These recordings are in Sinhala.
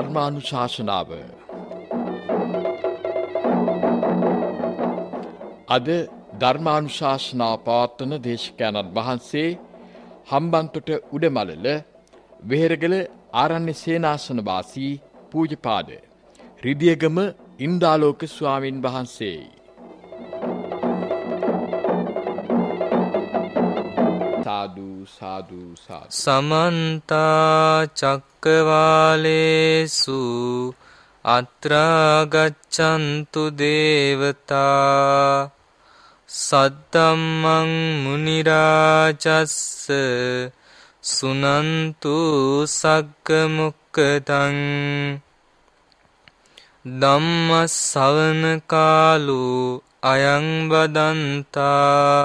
ධර්මානු ශාසනාව. අද ධර්මානු ශාසනා පාත්තන දේශකයණන් වහන්සේ හම්බන්තොට උඩමලල වෙහෙරගල ආරන්නේ සේනාසනවාසී පූජපාද. රිදියගම ඉන්දාලෝක ස්වාමීන් වහන්සේයි. සාදු සාදු සමන්ත චක්කවාලේසු අත්‍රා ගච්ඡන්තු දේවතා සද්දම්මං මුනි රාජස්ස සුනන්තු සග්ග මුක්කතං ධම්ම ශවන කාලෝ අයං බදන්තා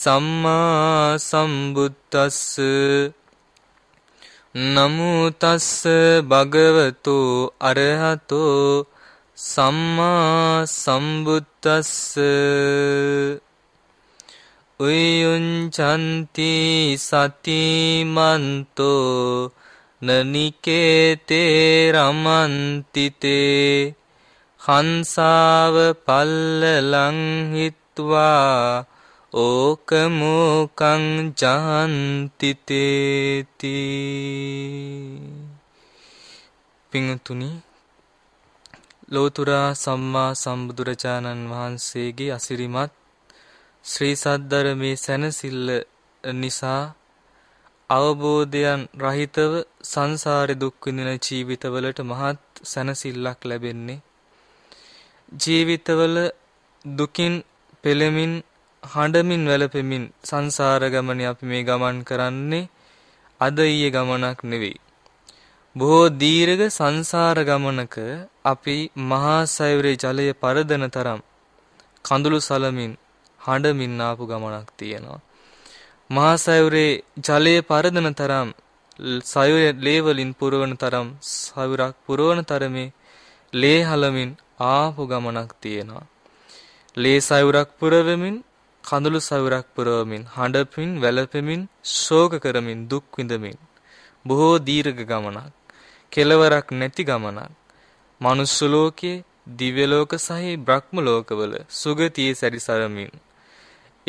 සම්මා සම්බුද්දස්ස නමෝ තස්ස භගවතු අරහතෝ සම්මා සම්බුද්දස්ස උයුංචන්ති සතිමන්තෝ නනිකේතේ රමන්තිතේ හංසාව පල්ලලං හිත්වා ඕකමෝකං ජාන්තිතේති පිංතුනි ලෝතුරා සම්මා සම්බුදුරජාණන් වහන්සේගේ අසිරිමත් ශ්‍රී සද්ධර්මයේ සැනසෙල්ල නිසා අවබෝධයන් රහිතව සංසාරේ දුක් විඳින ජීවිතවලට මහත් සැනසෙල්ලක් ලැබෙන්නේ ජීවිතවල දුකින් පෙළෙමින් හඬමින් වැළපෙමින් සංසාර ගමනේ අපි මේ ගමන් කරන්නේ අද ඊයේ ගමනක් නෙවෙයි. බොහෝ දීර්ඝ සංසාර ගමනක අපි මහා සයුරේ ජලය පරදන තරම් කඳුළු සලමින් හඬමින් ආපු ගමනක් තියෙනවා. මහා සයුරේ ජලය පරදන තරම් සයුරේ ලේවලින් පුරවන තරම් සයුරක් පුරවන තරමේ ලේ හලමින් ආපු ගමනක් තියෙනවා. ලේ සයුරක් පුරවමින් කඳුළු සවුරක් පුරවමින් හඬපමින් වැළපෙමින් ශෝක කරමින් දුක් විඳමින් බොහෝ දීර්ඝ ගමනක් කෙලවරක් නැති ගමනක් මනුස්ස ලෝකයේ දිව්‍ය ලෝක සහ බ්‍රහ්ම ලෝකවල සුගතියේ සැරිසරමින්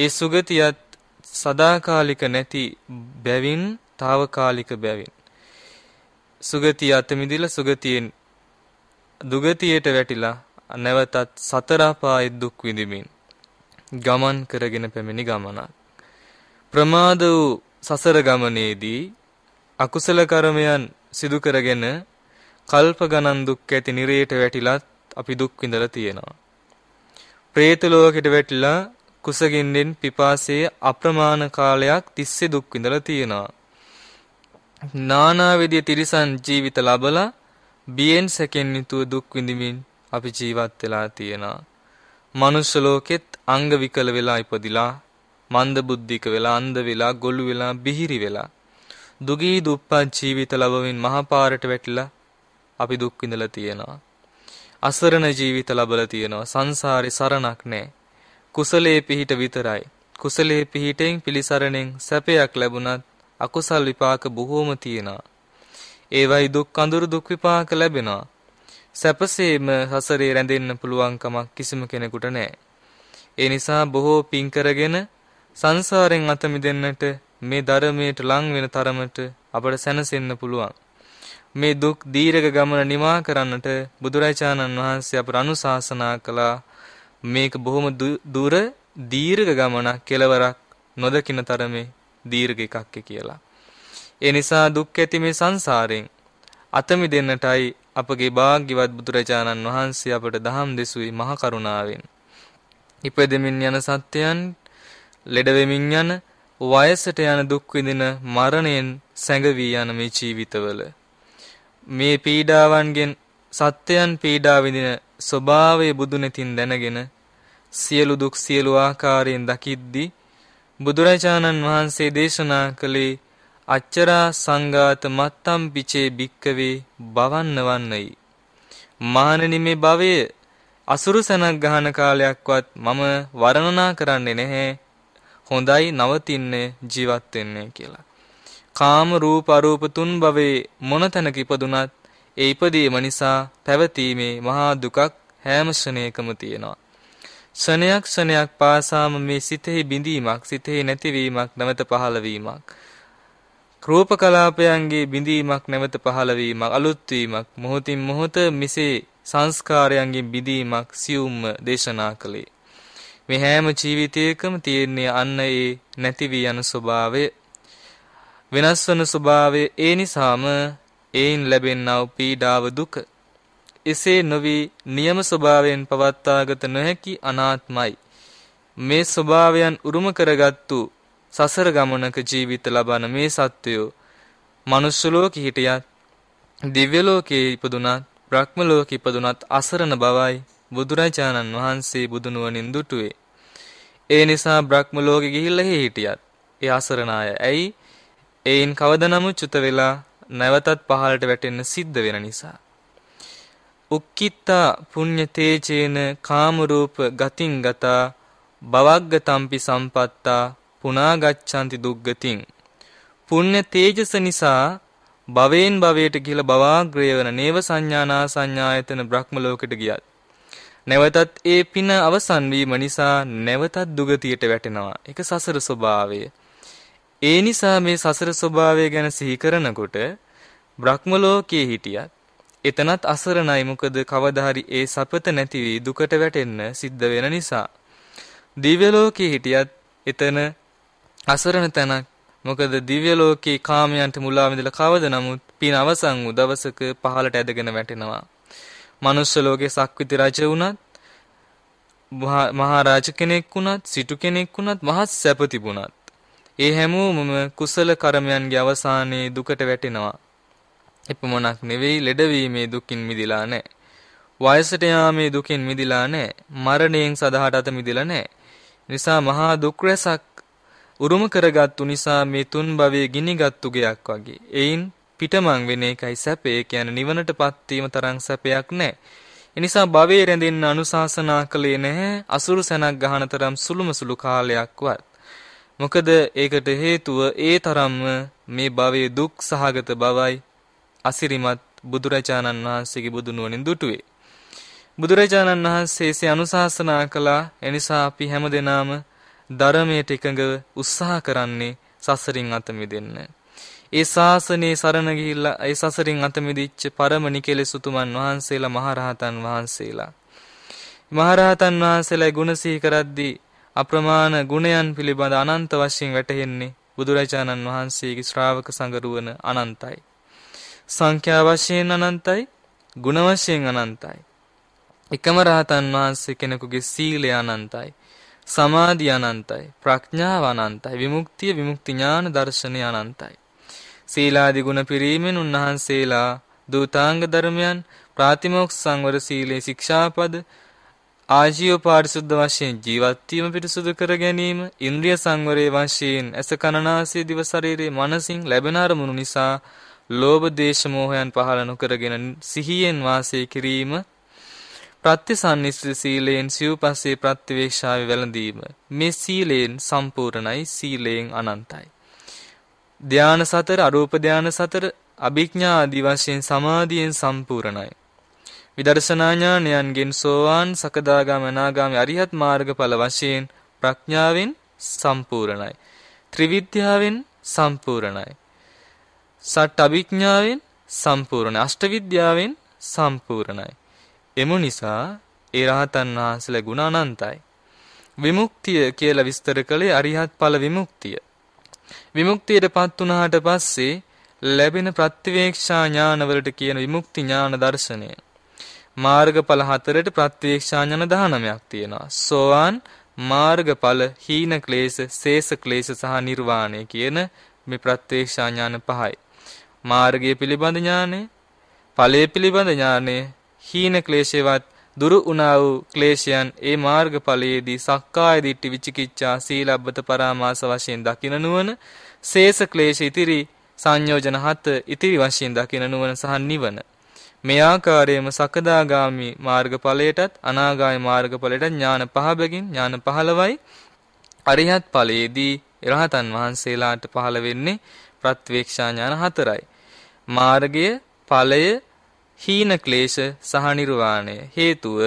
ඒ සුගතියත් සදාකාලික නැති බැවින් తాවකාලික බැවින් සුගතිය අතමිදිලා සුගතියෙන් දුගතියට වැටිලා නැවතත් සතර දුක් විඳිමින් ගමන් කරගෙන පැමිණි ගමනක්. ප්‍රමාද වූ සසර ගමනේදී අකුසල කර්මයන් සිදු කරගෙන කල්ප ගණන් දුක් ඇති නිරයට වැටිලත් අපි දුක් විඳලා තියෙනවා. പ്രേත ලෝකෙට වැටිලා කුසගින්නෙන් පිපාසයේ අප්‍රමාණ කාලයක් තිස්සේ දුක් විඳලා තියෙනවා. නානා විදිය තිරිසන් ජීවිත ලබලා බියෙන් සැකෙන් යුතුව දුක් විඳිමින් අපි ජීවත් වෙලා තියෙනවා. මනුෂ්‍ය ලෝකෙත් අංග විකල වෙලා ඉපදිලා මන්ද බුද්ධික වෙලා අන්ධ වෙලා ගොළු වෙලා බිහිරි වෙලා දුගී දුප්පත් ජීවිත ලැබමින් මහපාරට වැටිලා අපි දුක් විඳලා තියෙනවා. අසරණ ජීවිත ලැබලා තියෙනවා. සංසාරේ සරණක් නැහැ. කුසලයේ පිහිට විතරයි. කුසලයේ පිහිටෙන් පිලිසරණෙන් සැපයක් ලැබුණත් අකුසල් විපාක බොහෝම තියෙනවා. ඒවයි දුක් අඳුරු දුක් විපාක ලැබෙනවා. සැපසේම සසරේ රැඳෙන්න පුළුවන් කමක් කිසිම කෙනෙකුට නැහැ. ඒ නිසා බොහෝ පින් කරගෙන සංසාරයෙන් අත මිදෙන්නට මේ ධර්මයට ලං වෙන තරමට අපට සැනසෙන්න පුළුවන්. මේ දුක් දීර්ඝ ගමන නිමා කරන්නට බුදුරජාණන් වහන්සේ අපට අනුශාසනා කළා. මේක බොහොම දුර දීර්ඝ ගමනක් කෙලවරක් නොදකින තරමේ දීර්ඝ එකක් කියලා. ඒ නිසා දුක් ඇති මේ සංසාරයෙන් අත මිදෙන්නටයි අපගේ භාග්‍යවත් බුදුරජාණන් වහන්සේ අපට දහම් දෙසුවේ මහ කරුණාවෙන්. ඉපදෙමින් යන සත්‍යයන් ලෙඩ වෙමින් යන වයසට යන දුක් විඳින මරණයෙන් සැඟවී යන මේ ජීවිතවල මේ පීඩාවන්ගෙන් සත්‍යයන් පීඩා විඳින ස්වභාවය බුදුනෙතින් දැනගෙන සියලු දුක් සියලු ආකාරයෙන් දකිද්දී බුදුරජාණන් වහන්සේ දේශනා කළේ අච්චරා සංඝාත මත්තම් පිචේ භික්කවේ බවන්නවන්නයි මහණෙනි මේ භවයේ අසුරු සැනක් ගහන කාලයක්වත් මම වර්ණනා කරන්නේ නැහැ. හොඳයි නවතින්නේ ජීවත් වෙන්නේ කියලා. කාම රූප අරූප තුන් භවයේ මොන තැනක ඉපදුනත් ඒ ඉපදීම නිසා පැවතීමේ මහා දුකක් හැම ශණයකම තියෙනවා. ශණයක් ශණයක් පාසාම මේ සිතෙහි බිඳීමක් සිතෙහි නැතිවීමක් නැවත පහළවීමක් රූප කලාපයන්ගේ බිඳීමක් නැවත පහළවීමක් අලුත් වීමක් මොහොතින් මොහොත මෙසේ සංස්කාරයන්ගෙන් බිදීමක් සියුම්ම දේශනා කළේ. මේ හැම ජීවිතයකම තියෙන්නේ අන්න ඒ නැති වී යන ස්වභාවය වෙනස් වන ස්වභාවය ඒ නිසාම ඒයින් ලැබෙන්නව පීඩාව දුක එසේ නොවි නියම ස්වභාවයෙන් පවත්වාගත නොහැකි අනාත්මයි මේ ස්වභාවයන් උරුම කරගත්තු සසර ගමනක ජීවිත ලබන මේ සත්වයෝ මනුස්ස ලෝකෙ හිටියත් දිව්‍ය ලෝකයේ ඉපදුනත් බ්‍රහ්ම ලෝකෙ ඉපදුනත් අසරණ බවයි බුදුරජාණන් වහන්සේ බුදුනුවණින් දුටුවේ. ඒ නිසා බ්‍රහ්ම ලෝකෙ ගිහිල්ලා හිටියත් ඒ අසරණ අය ඇයි ඒයින් කවදනම චුත වෙලා නැවතත් පහළට වැටෙන්න සිද්ධ වෙන නිසා. උක්කිත්තා පුඤ්ඤ තේජේන කාම රූප ගතින් ගතා බවග්ග තම්පි සම්පත්තා පුනා ගච්ඡanti දුග්ගතින් පුඤ්ඤ තේජස නිසා භවයෙන් භවයට කියලා භවාග්‍රය වන නේව සංඥානා සංඥායතන බ්‍රහ්ම ලෝකෙට ගියත් නැවතත් ඒ පින අවසන් වීම නිසා නැවතත් දුගතියට වැටෙනවා. ඒක සසර ස්වභාවය. ඒ නිසා මේ සසර ස්වභාවය ගැන සිහි කරනකොට බ්‍රහ්ම ලෝකයේ හිටියත් එතනත් අසරණයි මොකද කවදා හරි ඒ සපත නැති වී දුකට වැටෙන්න සිද්ධ වෙන නිසා. දිව්‍ය ලෝකයේ හිටියත් එතන අසරණ තැනක් මොකද දිව්‍ය ලෝකේ කාමයන්ට මුලා විඳලා කවද නමුත් පින අවසන් වූ දවසක පහළට ඇදගෙන වැටෙනවා. මනුස්ස ලෝකේ සක්විති රජ වුණත් මහරජ කෙනෙක් වුණත් සිටු කෙනෙක් වුණත් මහත් සැප තිබුණත් ඒ හැමෝමම කුසල කර්මයන්ගේ අවසානයේ දුකට වැටෙනවා. එපමණක් නෙවෙයි ලෙඩවීමේ දුකින් මිදිලා නැහැ. වයසට යාමේ දුකින් මිදිලා නැහැ. මරණයෙන් සදහට අත මිදිලා නැහැ. නිසා මහා දුක් රැසක් උරුම කරගත්තු නිසා මේ තුන් භවයේ ගිනිගත්තු ගයක් වගේ. එයින් පිටමං වෙන එකයි සැපේ කියන්නේ නිවනටපත් වීම තරම් සැපයක් නැහැ. එනිසා භවයේ රැඳෙන්න අනුශාසනා කළේ නැහැ අසුරු සැනක් ගහන තරම් සුළුම සුළු කාලයක්වත්. මොකද ඒකට හේතුව ඒ තරම්ම මේ භවයේ දුක් සහගත බවයි අසිරිමත් බුදුරජාණන් වහන්සේගේ බුදුනුවණින් දුටුවේ. බුදුරජාණන් වහන්සේ එසේ අනුශාසනා කළා එනිසා අපි හැමදෙනාම ධර්මයට එකඟව උත්සාහ කරන්නේ සසරින් අත මිදෙන්න. ඒ ශාසනයේ සරණ ගිහිල්ලා ඒ සසරින් අත මිදිච්ච පරම නිකලෙසුතුමන් වහන්සේලා මහරහතන් වහන්සේලා. මහරහතන් වහන්සේලා ගුණ සිහි කරද්දී අප්‍රමාණ ගුණයන් පිළිබඳ අනන්ත වශයෙන් වැටහෙන්නේ බුදුරජාණන් වහන්සේගේ ශ්‍රාවක සංගරුවන අනන්තයි. සංඛ්‍යා වශයෙන් අනන්තයි, ගුණ වශයෙන් අනන්තයි. එකම රහතන් වහන්සේ කෙනෙකුගේ සීලය අනන්තයි. සමාධි අනන්තයි ප්‍රඥාව අනන්තයි විමුක්තිය විමුක්ති ඥාන දර්ශනය අනන්තයි සීලාදි ගුණ පිරීමෙන් උන්වහන්සේලා දූතාංග ධර්මයන් ප්‍රාතිමෝක්ෂ සංවර සීලේ ශික්ෂාපද ආජීව පාරිශුද්ධ වශයෙන් ජීවත් වීම පිරිසුදු කර ගැනීම ඉන්ද්‍රිය සංවරයේ වශයෙන් ඇස කනනාසය දිව ශරීරයේ මනසින් ලැබෙන අරමුණු නිසා ලෝභ දේශ මොහයන් පහළ නොකරගෙන සිහියෙන් වාසය කිරීම ප්‍රත්‍යසන්නිස්ත්‍ර සීලයෙන් සිව්පස්සේ ප්‍රත්‍යවේක්ෂාවේ වැළඳීම. මේ සීලයෙන් සම්පූර්ණයි සීලයෙන් අනන්තයි. ධාන සතර, අරූප ධාන සතර, අභිඥා ආදී වශයෙන් සමාධියෙන් සම්පූර්ණයි. විදර්ශනා ඥානයන්ගෙන් සෝවාන් සකදාගාම අනාගාමී අරිහත් මාර්ගඵල වශයෙන් ප්‍රඥාවෙන් සම්පූර්ණයි. ත්‍රිවිද්‍යාවෙන් සම්පූර්ණයි. සත් අභිඥාවෙන් සම්පූර්ණයි. අෂ්ටවිද්‍යාවෙන් සම්පූර්ණයි. එම නිසා ඒ රහතන් වහන්සේලා ගුණ අනන්තයි. විමුක්තිය කියලා විස්තර කළේ අරිහත් ඵල විමුක්තිය. විමුක්තියටපත් වුණාට පස්සේ ලැබෙන ප්‍රත්‍යවේක්ෂා ඥානවලට කියන විමුක්ති ඥාන දර්ශනය. මාර්ගඵල හතරට ප්‍රත්‍යවේක්ෂා ඥාන 19ක් තියෙනවා. සෝවාන් මාර්ගඵල හීන ක්ලේශ, සේස ක්ලේශ සහ නිර්වාණය කියන මේ ප්‍රත්‍යවේක්ෂා ඥාන පහයි. මාර්ගය පිළිබඳ ඥානය, ඵලය පිළිබඳ ඥානය, හීන ක්ලේශේවත් දුරු වුණා වූ ක්ලේශයන් ඒ මාර්ගඵලයේදී සක්කාය දිට්ඨි විචිකිච්ඡා සීලබ්බත පරාමාස වශයෙන් දකින නුවණ සේස ක්ලේශ ඉතිරි සංයෝජන හත ඉතිරි වශයෙන් දකින නුවණ සහ නිවන මේ ආකාරයෙන්ම සකදාගාමි මාර්ගඵලයටත් අනාගාමි මාර්ගඵලයටත් ඥාන පහ බැගින් ඥාන 15යි අරිහත් ඵලයේදී රහතන් වහන්සේලාට පහළ වෙන්නේ ප්‍රත්වේක්ෂා ඥාන හතරයි මාර්ගය ඵලය හීන ක්ලේශ සහ නිර්වාණය හේතුව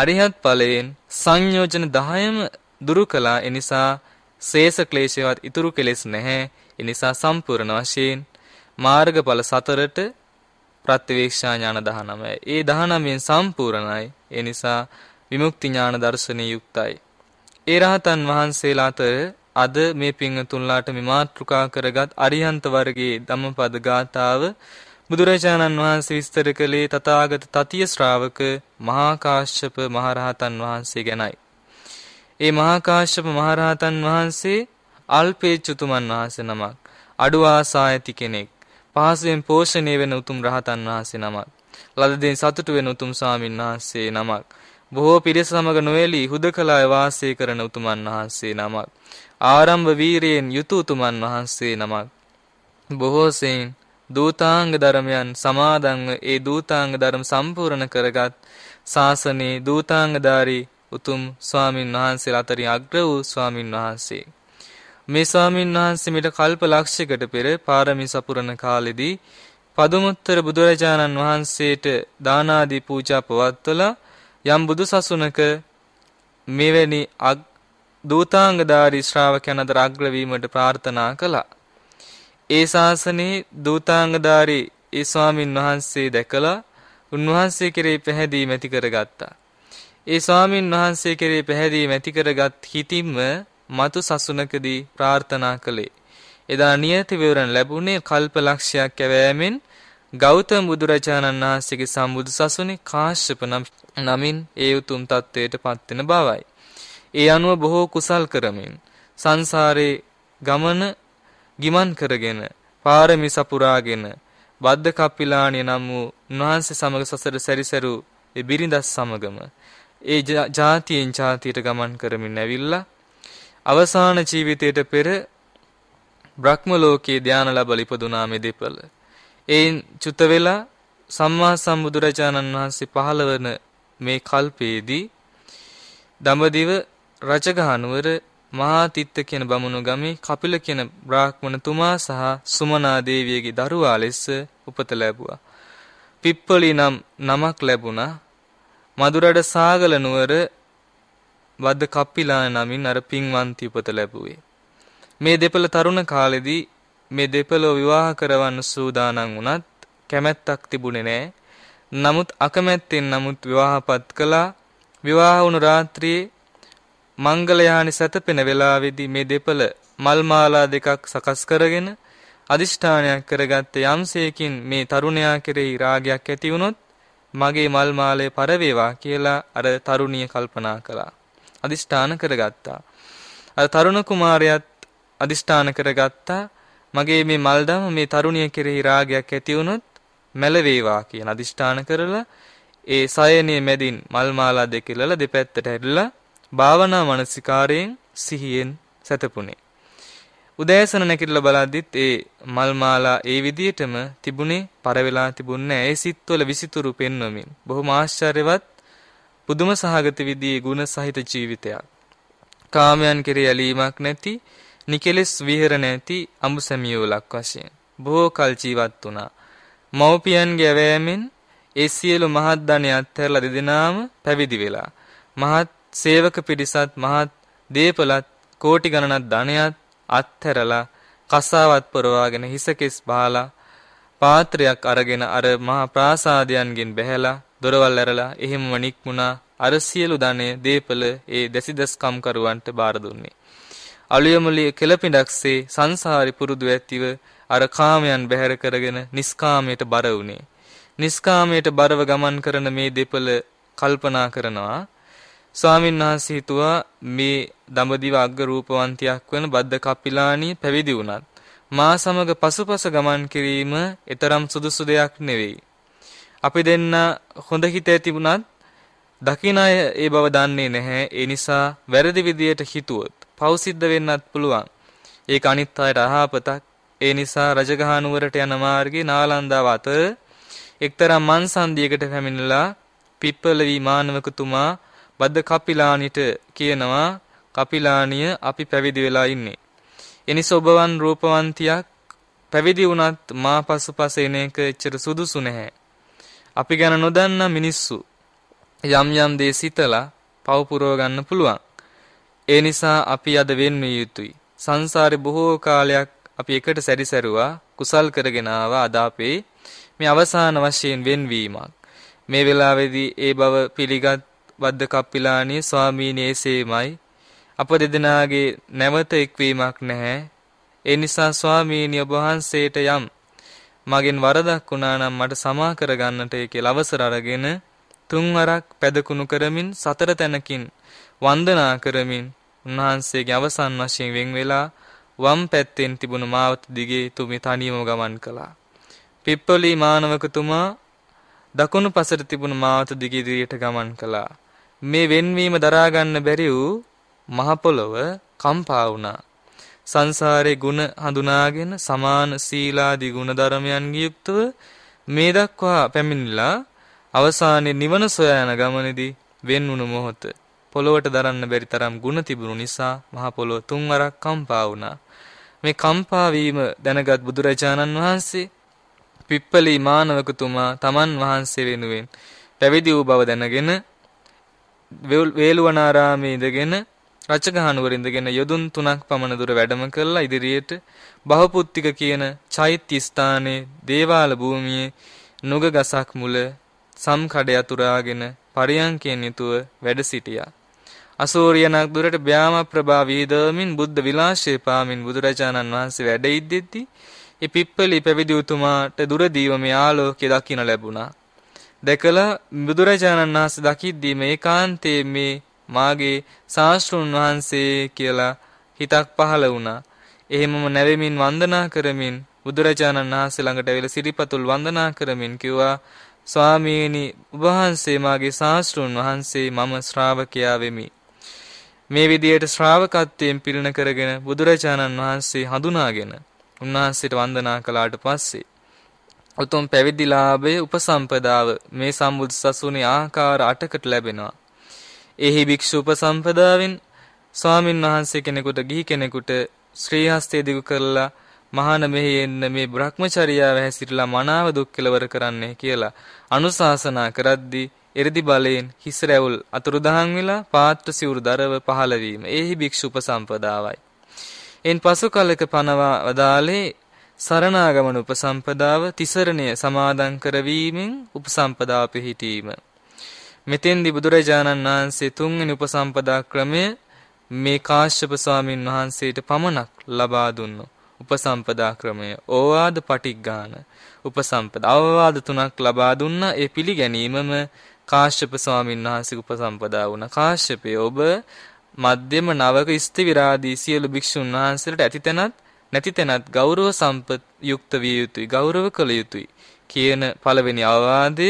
අරිහත් ඵලයෙන් සංයෝජන 10ම දුරු කළා එනිසා ශේෂ ක්ලේශයවත් ඉතුරු කෙලෙස් නැහැ එනිසා සම්පූර්ණ වශයෙන් මාර්ගඵල සතරට ප්‍රත්‍යවේක්ෂා ඥාන 19යි. ඒ 19න් සම්පූර්ණයි. ඒ නිසා විමුක්ති ඥාන දර්ශනය යුක්තයි. ඒ රහතන් වහන්සේලා අතර අද මේ පින්තුන්ලාට මේ මාතෘකා කරගත් අරිහන්ත වර්ගයේ ධම්මපද ගාථාව බුදුරජාණන් වහන්සේ විස්තර කළේ තථාගත තතිය ශ්‍රාවක මහා කාශ්‍යප මහරහතන් වහන්සේ ගැනයි. ඒ මහා කාශ්‍යප මහරහතන් වහන්සේ අල්පේච්චුතුමන් වහන්සේ නමක්, අඩු ආසායති කෙනෙක්, පහසුවෙන් පෝෂණය වෙන උතුම් රහතන් වහන්සේ නමක්, ලදදෙන් සතුටු වෙන උතුම් ස්වාමින් වහන්සේ නමක්, බොහෝ පිරිස සමග නොඇලී හුදකලාවේ වාසය කරන උතුමන් වහන්සේ නමක්, ආරම්භ වීරයෙන් යුතු උතුමන් වහන්සේ නමක්. බොහෝසෙයින් දූතාංග ධර්මයන් සමාදන්ව ඒ දූතාංග ධර්ම සම්පූර්ණ කරගත් ශාසනයේ දූතාංගධාරී උතුම් ස්වාමින් වහන්සේලා අතරින් අග්‍ර වූ ස්වාමින් වහන්සේ. මේ ස්වාමින් වහන්සේ මිට කල්ප ලක්ෂයකට පෙර පාරමී සපුරන කාලෙදී පදුමුත්තර බුදුරජාණන් වහන්සේට දාන ආදී පූජා පවත්වලා යම් බුදු සසුනක මෙවැනි දූතාංගධාරී ශ්‍රාවකයන් අතර අග්‍ර වීමට ප්‍රාර්ථනා කළා. ඒ ශාසනයේ දූතාංගධාරී ඒ ස්වාමින් වහන්සේ දැකලා උන්වහන්සේ කෙරේ පැහැදීම ඇති කරගත්තා. ඒ ස්වාමින් වහන්සේ කෙරේ පැහැදීම ඇති කරගත් හිතින්ම මතු සසුනකදී ප්‍රාර්ථනා කළේ. එදා නියති විවරණ ලැබුණේ කල්ප ලක්ෂයක් කැවෑමෙන් ගෞතම බුදුරජාණන් වහන්සේගේ සම්බුදු සසුනේ කාශ්‍යප නමින් ඒ උතුම් තත්වයට පත්වෙන බවයි. ඒ අනුව බොහෝ කුසල් කරමින් සංසාරේ ගමන ගිමන් කරගෙන පාරමී සපුරාගෙන බද්ද කප්පිලාණිය නම් වූ උන්වහන්සේ සමග සසර සැරිසරු ඒ බිරිඳස් සමගම ඒ ජාතියෙන් ජාතියට ගමන් කරමින් ඇවිල්ලා අවසාන ජීවිතයට පෙර බ්‍රහ්ම ලෝකයේ ධානය ලැබල ඉපදුනා මේ දෙපළ. එයින් චුත වෙලා සම්මා සම්බුදුරජාණන් වහන්සේ පහළ වන මේ කල්පයේදී දඹදිව රජගහනුවර මහාතිත්ත කියන බමුණු ගමේ කපිල කියන බ්‍රාහ්මණතුමා සහ සුමනා දේවියගේ දරුවා ලෙස උපත ලැබුවා. පිප්පලි නම් නමක් ලැබුණා. මදුරඩ සාගල නුවර වද්ද කප්පිලා නමින් අර පින්වන්ති උපත ලැබුවේ. මේ දෙපළ තරුණ කාලෙදී මේ දෙපළව විවාහ කරවන්න සූදානම් වුණත් කැමැත්තක් තිබුණේ නෑ. නමුත් අකමැත්තෙන් නමුත් විවාහපත් කළා. විවාහ වුණු රාත්‍රියේ මංගලයානි සැතපෙන වේලාවේදී මේ දෙපළ මල් මාලා දෙකක් සකස් කරගෙන අදිෂ්ඨානයක් කරගත්ත යම්සේකින් මේ තරුණයා කෙරෙහි රාගයක් ඇති වුනොත් මගේ මල් මාලය පරවේවා කියලා අර තරුණිය කල්පනා කළා. අදිෂ්ඨාන කරගත්තා. අර තරුණ කුමාරයාත් අදිෂ්ඨාන කරගත්තා මගේ මේ මල් දම මේ තරුණිය කෙරෙහි රාගයක් ඇති වුනොත් මැලවේවා කියන අදිෂ්ඨාන කරලා ඒ සයනේ මැදින් මල් මාලා දෙකලලා දෙපැත්තට හැරිලා භාවනා මානසිකාරයෙන් සිහියෙන් සැතපුණේ. උදෑසන නැගිටලා බලද්දිත් ඒ මල් මාලා ඒ විදියටම තිබුණේ පරවෙලා තිබුණේ ඒ සිත්වල විසිතුරු පෙන්වමින් බොහොම ආශ්චර්යවත් පුදුම සහගත විදියේ ಗುಣ සහිත ජීවිතයක්. කාමයන් කෙරේ ඇලීමක් නැති, නිකලෙස් විහෙරණ ඇති අඹසැමියෝලක් වශයෙන් බොහෝ කල් ජීවත් වුණා. මව්පියන්ගේ ඇවෑමෙන් ඒ සියලු මහත් ධනය අත්හැරලා දෙදෙනාම පැවිදි වෙලා මහත් සේවක පිරිසත් මහත් දීපලත් කෝටි ගණනක් ධනයත් අත්හැරලා කසාවත් පොරවාගෙන හිසකෙස් බහලා පාත්‍රයක් අරගෙන අර මහා ප්‍රාසාදයන්ගෙන් බැහැලා දොරවල් ඇරලා එහෙමම නික්මුණා අර සියලු ධනය දීපල ඒ දැසිදස්කම් කරුවන්ට බාර දුන්නේ අලුයමුලි කෙළපිඬක්සේ සංසාරි පුරුදු ඇතිව අර කාමයන් බැහැර කරගෙන නිස්කාමයට බර වුණේ නිස්කාමයට බරව ගමන් කරන මේ දෙපළ කල්පනා කරනවා ස්වාමීන් වහන්සේ හිතුවා මේ දඹදිව අග්ග රූපවන්තියක් වන බද්ද කප්පිලාණී පැවිදි වුණත් මා සමග පසුපස ගමන් කිරීම එතරම් සුදුසු දෙයක් නෙවෙයි. අපි දෙන්න හොඳ හිත ඇති වුණත් දකින අය ඒ බව දන්නේ නැහැ. ඒ නිසා වැරදි විදියට හිතුවොත් පව් සිද්ධ වෙන්නත් පුළුවන්. ඒක අනිත් අයට අහපතක්. ඒ නිසා රජගහ නුවරට යන මාර්ගයේ නාලන්දාව අතර එක්තරා මන්සන්දියකට පැමිණලා පිප්පලවි මානවකතුමා බද්ද කපිලානිට කියනවා කපිලානිය අපි පැවිදි වෙලා ඉන්නේ. එනිස ඔබවන් රූපවන්තියක් පැවිදි වුණත් මා පසුපස එන එක එච්චර සුදුසු නැහැ. අපි ගැන නොදන්න මිනිස්සු යම් යම් දේ සිතලා පව පුරව ගන්න පුළුවන්. ඒ නිසා අපි අද වෙන් විය යුතුයි. සංසාරේ බොහෝ කාලයක් අපි එකට සැරිසරුවා, කුසල් කරගෙන ආවා අද අපේ මේ අවසාන වශයෙන් වෙන්වීමක්. මේ වෙලාවේදී ඒ බව පිළිගත් වද්ද කප්පිලානි ස්වාමීනී සේමයි අප දෙදෙනාගේ නැවත එක්වීමක් නැහැ ඒ නිසා ස්වාමීනි ඔබ වහන්සේට යම් මගෙන් වරදක් වුණා නම් මට සමා කරගන්නට ඒ කියලා අවසර අරගෙන තුන්වරක් පැදකුණු කරමින් සතර තැනකින් වන්දනා කරමින් උන්වහන්සේගේ අවසන් වශයෙන් වෙන් වෙලා වම් පැත්තෙන් තිබුණු මාවත දිගේ තුමි තනියම ගමන් කළා. පිප්පලි මානවකතුමා දකුණු පසට තිබුණු මාවත දිගේ ඉදිරියට ගමන් කළා. මේ වෙන්වීම දරා ගන්න බැරි වූ මහ පොළොව කම්පා වුණා. සංසාරේ ගුණ හඳුනාගෙන සමාන සීලාදී ගුණ ධර්මයන්ගේ යුක්තව මේ දක්වා පැමිණිලා අවසානයේ නිවන සොයා යන ගමනේදී වෙන් වුණු මොහොත පොළොවට දරන්න බැරි තරම් ගුණ තිබුණු නිසා මහ පොළොව තුන්වරක් කම්පා වුණා. මේ කම්පා වීම දැනගත් බුදුරජාණන් වහන්සේ පිප්පලි මානවකතුමා තමන් වහන්සේ වෙනුවෙන් පැවිදි වූ බව දැනගෙන වේලුවනාරාමේ ඉඳගෙන රචකහනුවර ඉඳගෙන යොදුන් තුනක් පමණ දුර වැඩම කළා ඉදිරියට බහපුත්තික කියන චෛත්‍ය ස්ථානයේ දේවාල භූමියේ නුග ගසක් මුල සම්කඩ යතුරාගෙන පරියංකයෙන් යුතුව වැඩ සිටියා. අසූරියනක් දුරට ව්‍යාම ප්‍රභා වීදමින් බුද්ධ විලාශය පාමින් බුදුරජාණන් වහන්සේ වැඩ ඉද්දෙද්දී ඒ පිප්පලි පැවිදි උතුමාට දුරදීව මේ ආලෝකය දකින්න ලැබුණා. දැකලා බුදුරජාණන් වහන්සේ දකිද්දී මේ කාන්තේ මේ මාගේ ශාස්ත්‍රුන් වහන්සේ කියලා හිතක් පහළ වුණා. එහෙමම නැවෙමින් වන්දනා කරමින් බුදුරජාණන් වහන්සේ ළඟට ඇවිල්ලා සිරිපතුල් වන්දනා කරමින් කිව්වා ස්වාමීනි වහන්සේ මාගේ ශාස්ත්‍රුන් වහන්සේ මම ශ්‍රාවකයා වෙමි. මේ විදියට ශ්‍රාවකත්වයෙන් පිළිණ කරගෙන බුදුරජාණන් වහන්සේ හඳුනාගෙන උන්වහන්සේට වන්දනා කළාට පස්සේ උතුම් පැවිදි ලාභයේ උපසම්පදාව මේ සම්බුදු සසුනේ ආකාර 8කට ලැබෙනවා. එහි භික්ෂු උපසම්පදාවෙන් ස්වාමින් වහන්සේ කෙනෙකුට ගිහි කෙනෙකුට ශ්‍රී හස්තය දිගු කරලා මහාන මෙහි එන්න මේ Brahmacharyaව හැසිරලා මනාව දුක් කෙලවර කරන්නේ කියලා අනුශාසනා කරද්දී එරිදි බලයෙන් හිස් රැවුල් අතුරුදහන් වෙලා පාත්‍ර සිවුරු දරව පහළ වීම. එහි භික්ෂු උපසම්පදාවයි. එන් පසු කලක පනවා වදාලේ සරණාගමන උපසම්පදාව තිසරණය සමාදන් කරවීමෙන් උපසම්පදා පිහිටීම. මෙතෙන්දි බුදුරජාණන් වහන්සේ තුන්වෙනි උපසම්පදා ක්‍රමය මේ කාශ්‍යප ස්වාමින් වහන්සේට පමණක් ලබා දුන්නු උපසම්පදා ක්‍රමය ඕවාද පටිග්ගාන උපසම්පදා අවවාද තුනක් ලබා දුන්නා ඒ පිළිගැනීමම කාශ්‍යප ස්වාමින් වහන්සේ උපසම්පදා වුණා කාශ්‍යපය ඔබ මධ්‍යම නවක ස්ති විරාදී සියලු භික්ෂුන් වහන්සේලාට ඇතිතැනත් නැති තැනත් ගෞරව සම්පත් යුක්ත විය යුතුයි ගෞරව කළ යුතුයි කියන පළවෙනි අවවාදය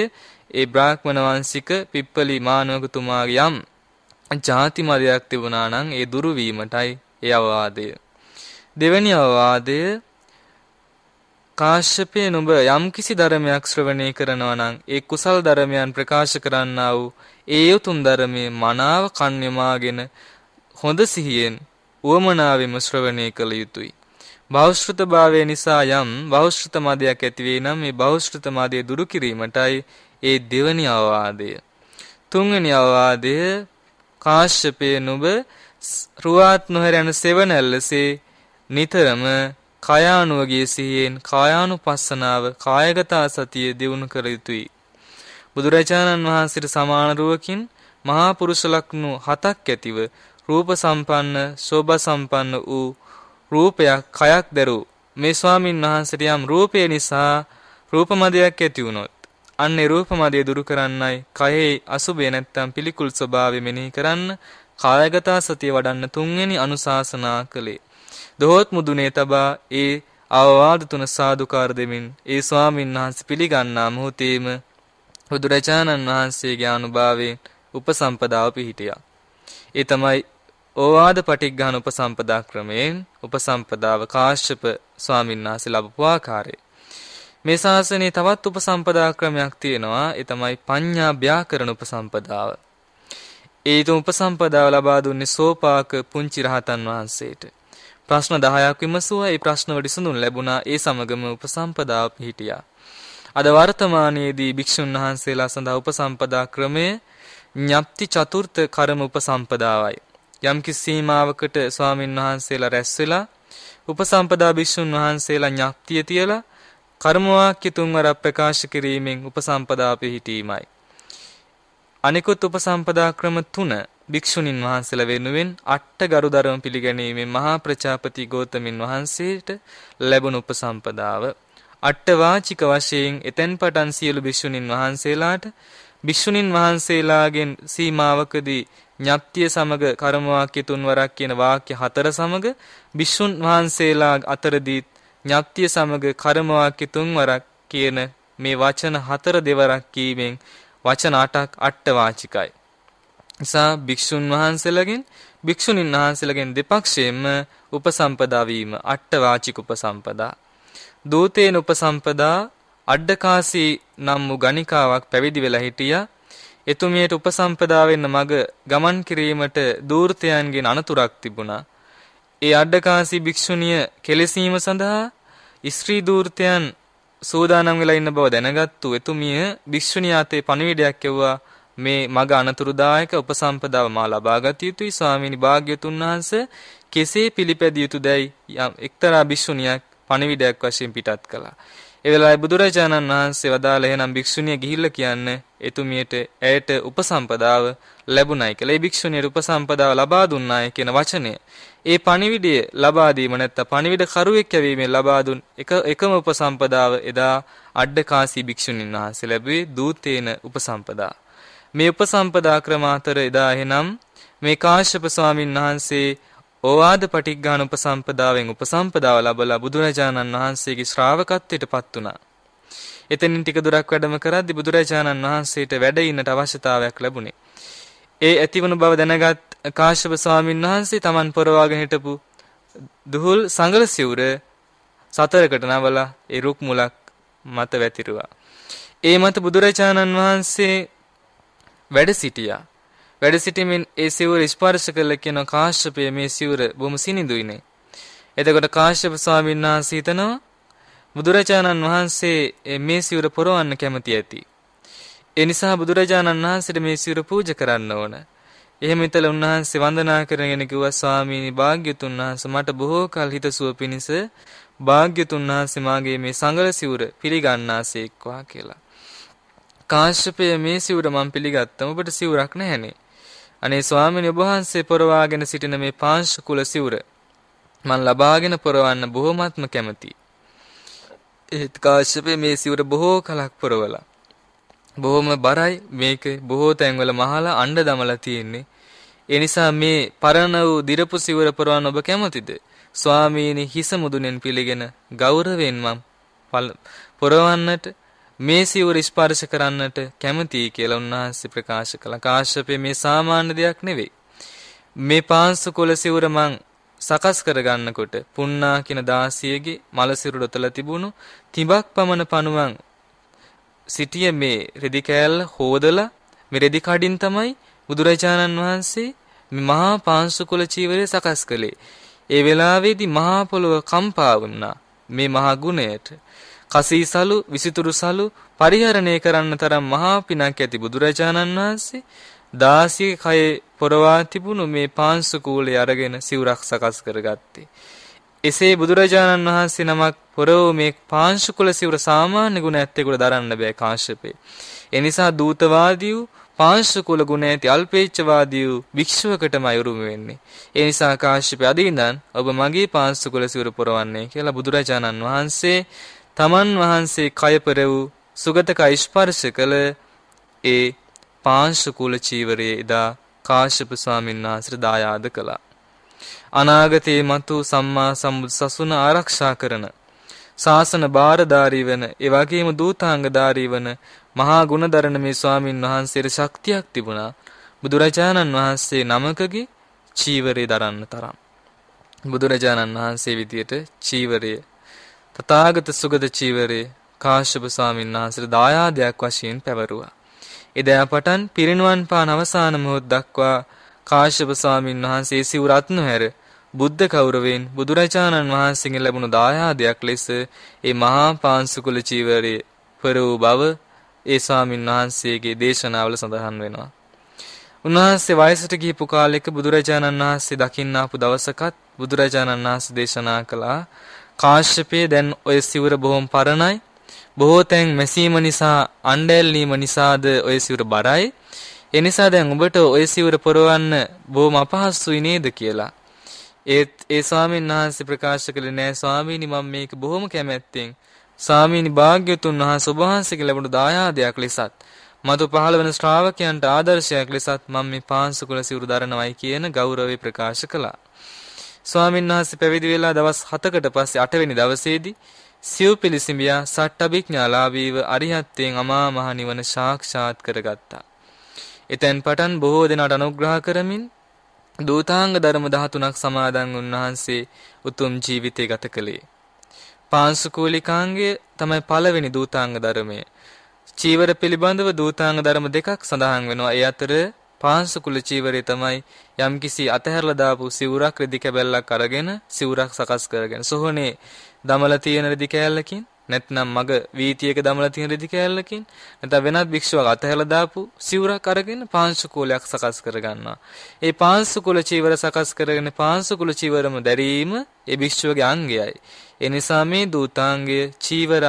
ඒ බ්‍රාහ්මණ වංශික පිප්පලි මානවකතුමාගේ යම් ಜಾති මදයක් තිබුණා නම් ඒ දුරු වීමටයි ඒ අවවාදය දෙවැනි අවවාදය කාශ්‍යපේ නුඹ යම්කිසි ධර්මයක් ශ්‍රවණය කරනවා නම් ඒ කුසල් ධර්මයන් ප්‍රකාශ කරන්නා වූ ඒ උතුම් ධර්මයේ මනාව කන්‍යමාගෙන හොඳ සිහියෙන් උවමනාවෙම ශ්‍රවණය කළ යුතුය බහුශ්‍රතභාවය නිසා යම් බහුශ්‍රත මාදයක් ඇති වේ නම් මේ බහුශ්‍රත මාදය දුරු කිරීමටයි ඒ දෙවනි අවවාදය. තුන්වෙනි අවවාදය කාශ්‍යපයේ නුඹ රුවාත් නොහැර යන සෙවණැල්ලසේ නිතරම කායානුවගේ සිහියෙන් කායානුපස්සනාව කායගතා සතිය දියුණු කර යුතුයි. බුදුරජාණන් වහන්සේට සමාන රුවකින් මහා පුරුෂ ලක්ෂණ හතක් ඇතිව රූප සම්පන්න, ශෝභා සම්පන්න වූ රූපයක් කයක් දැරූ මේ ස්වාමින් වහන්සේට යම් රූපය නිසා රූපමදයක් ඇති වුණොත් අන්නේ රූපමදය දුරු කරන්නයි කයෙහි අසුබය නැත්තම් පිළිකුල් ස්වභාවය මෙනෙහි කරන්න කායගත සතිය වඩන්න තුන්වෙනි අනුශාසනා කළේ දොහොත් මුදුනේ තබා ඒ අවවාද තුන සාදුකාර දෙමින් ඒ ස්වාමින් වහන්සේ පිළිගන්නා මොහොතේම බුදුරජාණන් වහන්සේගේ අනුභවයෙන් උපසම්පදාව පිහිටියා. ඒ තමයි ඕවාද පටිග්ගාන උපසම්පදා ක්‍රමයෙන් උපසම්පදාව කාශ්‍යප ස්වාමීන් වහන්සේ ලැබපු ආකාරය. මේ ශාසනයේ තවත් උපසම්පදා ක්‍රමයක් තියෙනවා. ඒ තමයි පඤ්ඤා ව්‍යාකරණ උපසම්පදාව. ඒ තුන් උපසම්පදාව ලබා දුන්නේ සෝපාක පුංචි රහතන් වහන්සේට. ප්‍රශ්න 10ක් විමසුවා. ඒ ප්‍රශ්න වලට සඳුන් ලැබුණා. ඒ සමගම උපසම්පදාව පිහිටියා. අද වර්තමානයේදී භික්ෂුන් වහන්සේලා සඳහා උපසම්පදා ක්‍රමය ඤප්ති චතුර්ථ කර්ම උපසම්පදාවයි. යම්කි සීමාවකට ස්වාමින් වහන්සේලා රැස් වෙලා උපසම්පදා භික්ෂුන් වහන්සේලා ඥාප්තිය තියලා කර්මවාක්‍ය තුන්වරක් ප්‍රකාශ කිරීමෙන් උපසම්පදා පිහිටීමයි. අනිකුත් උපසම්පදා ක්‍රම තුන භික්ෂුණීන් වහන්සේලා වෙනුවෙන් අට ගරුදරම පිළිගැනීමේ මහා ප්‍රජාපති ගෝතමින් වහන්සේට ලැබුණු උපසම්පදාව අට වාචික වශයෙන් එතෙන් පටන් සියලු භික්ෂුණීන් වහන්සේලාට භික්ෂුණීන් වහන්සේලාගෙන් සීමාවකදී ඤත්‍ය සමග කර්ම වාක්‍ය තුන්වරක් කියන වාක්‍ය හතර සමග භික්ෂුන් වහන්සේලා අතරදී ඤත්‍ය සමග කර්ම වාක්‍ය තුන්වරක් කියන මේ වචන හතර දෙවරක් කීමෙන් වචන 8ක් අට්ඨ වාචිකයි. නිසා භික්ෂුන් වහන්සේලාගෙන් භික්ෂුණීන් වහන්සේලාගෙන් දෙපක්ෂයෙන්ම උපසම්පදා වීම අට්ඨ වාචික උපසම්පදා. දූතේන උපසම්පදා අඩ්ඩකාසී නම් වූ ගණිකාවක් පැවිදි වෙලා හිටියා එතුමියට උපසම්පදා වෙන්න මග ගමන් කිරීමට දූර්තයන්ගෙන් අනතුරක් තිබුණා. ඒ අඩකාසී භික්ෂුණිය කෙලසීම සඳහා ස්ත්‍රී දූර්තයන් සූදානම් වෙලා ඉන්න බව දැනගත්තු එතුමිය භික්ෂුණිය ආතේ පණිවිඩයක් එවුවා මේ මග අනතුරුදායක උපසම්පදාව මා ලබා ගත යුතුයි ස්වාමීනි භාග්‍යතුන් වහන්සේ කෙසේ පිළිපැදිය යුතුදයි එක්තරා භික්ෂුණියක් පණිවිඩයක් වශයෙන් පිටත් කළා. ඒ වෙලාවේ බුදුරජාණන් වහන්සේ වදාළ එහෙනම් භික්ෂුණිය ගිහිල්ලා කියන්න එතුමියට ඇයට උපසම්පදාව ලැබුණයි කියලා. ඒ භික්ෂුණියට උපසම්පදාව ලබා දුන්නාය කියන වචනය. ඒ පණිවිඩය ලබා දීම නැත්තම් පණිවිඩ කරුවෙක් යැවීමෙන් ලබා දුන් එක එකම උපසම්පදාව එදා අඩ්ඩකාසී භික්ෂුණීන් වහන්සේ ලැබුවේ දූතේන උපසම්පදා. මේ උපසම්පදා ක්‍රම අතර එදා එහෙනම් මේ කාශ්‍යප ස්වාමින් වහන්සේ ඕවාද පටිග්ගාන උපසම්පදාවෙන් උපසම්පදාව ලැබලා බුදුරජාණන් වහන්සේගේ ශ්‍රාවකත්වයට පත් වුණා. එතනින් ටික දුරක් වැඩම කරද්දී බුදුරජාණන් වහන්සේට වැඩ ඉන්නට අවශ්‍යතාවයක් ලැබුණේ. ඒ ඇතිවන බව දැනගත් කාශ්‍යප ස්වාමීන් වහන්සේ Taman පරවාගෙන හිටපු දුහුල් සංගල සිවුර සතරකට නවලා ඒ රුක් මුලක් මත වැතිරුවා. ඒ මත බුදුරජාණන් වහන්සේ වැඩ සිටියා. වැඩ සිටීමෙන් ඒ සිවුර ස්පර්ශ කළ කියන කාශ්‍යපය මේ සිවුර බොහොම සිනිඳුයිනේ. එතකොට කාශ්‍යප ස්වාමීන් වහන්සේ හිතනවා බුදුරජාණන් වහන්සේ මේ සිවුර පොරවන්න කැමති ඇති. ඒ නිසා බුදුරජාණන් වහන්සේට මේ සිවුර පූජා කරන්න ඕන. එහෙම ඉතල උන්වහන්සේ වන්දනා කරගෙන කිව්වා ස්වාමීනි භාග්‍යතුන් වහන්සේ මට බොහෝ කල හිතසුව පිණිස භාග්‍යතුන් වහන්සේ මාගේ මේ සංගල සිවුර පිළිගන්නාසේක්වා කියලා. කාශ්‍යපය මේ සිවුර මම පිළිගත්තම ඔබට සිවුරක් නැහැනේ. අනේ ස්වාමීන් වහන්සේ පොරවාගෙන සිටින මේ පාංශ කුල සිවුර මන් ලබාගෙන පොරවන්න බොහොමත්ම කැමතියි. ඒත් කාශ්‍යපේ මේ සිවුර බොහෝ කලක් පොරවලා. බොහොම බරයි මේක බොහෝ තැන්වල මහලා අණ්ඩ දමලා තියෙන්නේ. ඒ නිසා මේ පරණ වූ දිරපු සිවුර පොරවන්න ඔබ කැමතිද? ස්වාමීනි හිස මුදුනෙන් පිළිගෙන ගෞරවයෙන් මම පොරවන්නට මේ සිවුර ස්පර්ශ කරන්නට කැමතියි කියලා උන්වහන්සේ ප්‍රකාශ කළා. කාශ්‍යපය මේ සාමාන්‍ය දෙයක් නෙවෙයි. මේ පාංශු කුල සිවුර මං සකස් කරගන්නකොට පුන්නා කියන දාසියගේ මල සිරුර තුළ තිබුණු තිබක් පමණ පණුවන් සිටිය මේ රෙදි කෑල්ල හොදලා මේ රෙදි කඩින් තමයි බුදුරජාණන් වහන්සේ මේ මහා පාංශු කුල චීවරය සකස් කළේ. ඒ වෙලාවේදී මහා පොළොව කම්පා වුණා මේ මහා ගුණයට. කසීසලු විසිතුරුසලු පරිහරණය කරන්න තරම් මහා පිනක් ඇති බුදුරජාණන් වහන්සේ දාසියගේ කයේ පොරවා තිබුණු මේ පාංශු කූලේ අරගෙන සිවුරක් සකස් කරගත්තේ. එසේ බුදුරජාණන් වහන්සේ නමක් පොරව මේ පාංශු කුල සිවුර සාමාන්‍ය ගුණ ඇත්තෙකුට දරන්න බෑ කාශ්‍යපේ. ඒ නිසා දූතවාදී වූ පාංශු කුල ගුණ ඇති අල්පේච්ඡවාදී වූ භික්ෂුවකටමයි උරුම වෙන්නේ. ඒ නිසා කාශ්‍යප අදීනන් ඔබ මගේ පාංශු කුල සිවුර පොරවන්නේ කියලා බුදුරජාණන් වහන්සේ තමන් වහන්සේ කයපර වූ සුගතක ස්පර්ශ කළ ඒ පාංශකූල චීවරයේ එදා කාශ්‍යප ස්වාමීන් වහන්සේ දායාද කළා. අනාගතයේ මතු සම්මා සම්බුදු සසුන ආරක්ෂා කරන ශාසන බාරධාරී වන එවැගේම දූතාංගධාරී වන මහා ගුණධරණ මේ ස්වාමින් වහන්සේට ශක්තියක් තිබුණා බුදුරජාණන් වහන්සේ නමකගේ චීවරේ දරන්න තරම් බුදුරජාණන් වහන්සේ විදියට චීවරය තථාගත සුගත චීවරේ කාශ්‍යප ස්වාමීන් වහන්සේට දායාදයක් වශයෙන් පැවරුවා. එදා පටන් පිරිනුවන් පාන අවසාන මොහොත දක්වා කාශ්‍යප ස්වාමීන් වහන්සේ සිව් රත්න හැර බුද්ධ කෞරවයෙන් බුදුරජාණන් වහන්සේගෙන් ලැබුණු දායාදයක් ලෙස ඒ මහා පාංශුකුල චීවරේ පෙරූ බව ඒ ස්වාමීන් වහන්සේගේ දේශනාවල සඳහන් වෙනවා. උන්වහන්සේ වයසට ගිහිපු කාලෙක බුදුරජාණන් වහන්සේ දකින්න ආපු දවසකත් බුදුරජාණන් වහන්සේ දේශනා කළා කාශ්‍යපය දැන් ඔය සිවුර බොහොම පරණයි. බොහෝ තැන් මැසීම නිසා අණ්ඩැල්ලීම නිසාද ඔය සිවුර බරයි. ඒ නිසා දැන් ඔබට ඔය සිවුර පොරවන්න බොහොම අපහසුයි නේද කියලා. ඒත් ඒ ස්වාමීන් වහන්සේ ප්‍රකාශ කළේ නෑ ස්වාමීනි මම මේක බොහොම කැමැත්තෙන් ස්වාමීනි භාග්‍යතුන් වහන්සේ ඔබ වහන්සේගේ ලැබුණු දායාදයක් ලෙසත් මතු පහළ වෙන ශ්‍රාවකයන්ට ආදර්ශයක් ලෙසත් මම මේ පාංශුකුල සිවුරු දරනවයි කියන ගෞරවය ප්‍රකාශ කළා. ස්වාමීන් වහන්සේ පැවිදි වෙලා දවස් 7කට පස්සේ 8 වෙනි දවසේදී සිව් පිළිසිඹියා සට්ඨබිඥාලාභීව අරිහත්ත්වයෙන් අමා මහ නිවන සාක්ෂාත් කරගත්තා. එතෙන් පටන් බොහෝ දෙනාට අනුග්‍රහ කරමින් දූතාංග ධර්ම 13ක් සමාදන් වුණහන්සේ උතුම් ජීවිතය ගත කළේ. පාංශුකූලිකාංගය තමයි පළවෙනි දූතාංග ධර්මය. චීවර පිළිබඳව දූතාංග ධර්ම දෙකක් සඳහන් වෙනවා. ඒ අතර පාංශුකුල චීවරය තමයි යම්කිසි අතහැරලා දාපු සිවුරක් රෙදි කැබැල්ලක් අරගෙන සිවුරක් සකස් කරගෙන සොහොනේ දමලා තියෙන රෙදි කෑල්ලකින් නැත්නම් මග වීතියක දමලා තියෙන රෙදි කෑල්ලකින් නැත්නම් වෙනත් භික්ෂුවක් අතහැරලා දාපු සිවුරක් අරගෙන පාංශුකූලයක් සකස් කරගන්නවා. ඒ පාංශුකූල චීවර සකස් කරගෙන පාංශුකූල චීවරම දැරීම ඒ භික්ෂුවගේ අංගයයි. ඒ නිසා මේ දූතාංගය චීවර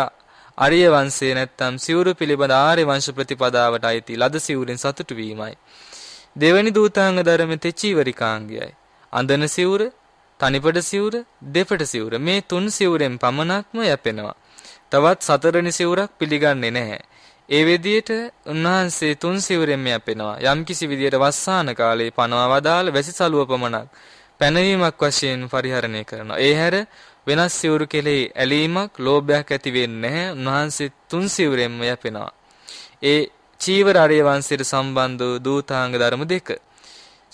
අරිය වංශය නැත්නම් සිවුරු පිළිබඳ ආර්ය වංශ ප්‍රතිපදාවට අයිති ලද සිවුරින් සතුටු වීමයි. දෙවැනි දූතාංග ධර්මතේ චීවරිකාංගයයි. අඳන සිවුර, තනිපඩ සිවුර, දෙපඩ සිවුර මේ තුන් සිවුරෙන් පමණක්ම යැපෙනවා. තවත් සතරනි සිවුරක් පිළිගන්නේ නැහැ. ඒ විදියට උන්වහන්සේ තුන් සිවුරෙන්ම යැපෙනවා. යම්කිසි විදියට වස්සාන කාලේ පනවා වදාළ වැසිසලුව පමණක් පැනවීමක් වශයෙන් පරිහරණය කරනවා. ඒ හැර වෙනස් සිවුරු කෙලෙහි ඇලීමක්, ලෝභයක් ඇති වෙන්නේ නැහැ. උන්වහන්සේ තුන් සිවුරෙන්ම යැපෙනවා. ඒ චීවර ආර්ය වංශයට සම්බන්ධ වූ දූතාංග ධර්ම දෙක.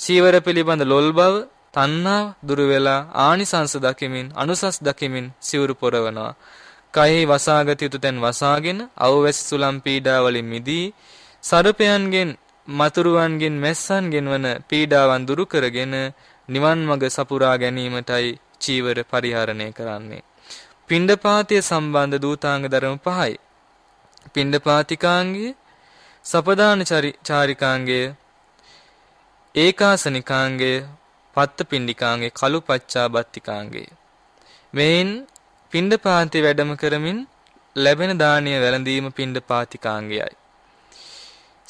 චීවර පිළිබඳ ලොල් බව, තණ්හාව දුරු වෙලා ආනිසංස දකිමින්, අනුසස් දකිමින් සිවුරු පොරවනවා. කයෙහි වසාගත යුතු තැන් වසාගෙන අවවැස් සුලම් පීඩා වලින් මිදී සර්පයන්ගෙන් මතුරුවන්ගෙන් මැස්සන්ගෙන් වන පීඩාවන් දුරු කරගෙන නිවන් මඟ සපුරා ගැනීමටයි චීවර පරිහරණය කරන්නේ. පිණ්ඩපාතය සම්බන්ධ දූතාංග ධර්ම පහයි. පිණ්ඩපාතිකාංගය සපදාන චාරිකාංගය ඒකාසනිකාංගය පත්තපිණ්ඩිකාංගේ කළුපච්චා බත්තිකාංගේ මෙයින් පිණ්ඩපාති වැඩම කරමින් ලැබෙන දානීය වැළඳීම පිණ්ඩපාතිකාංගයයි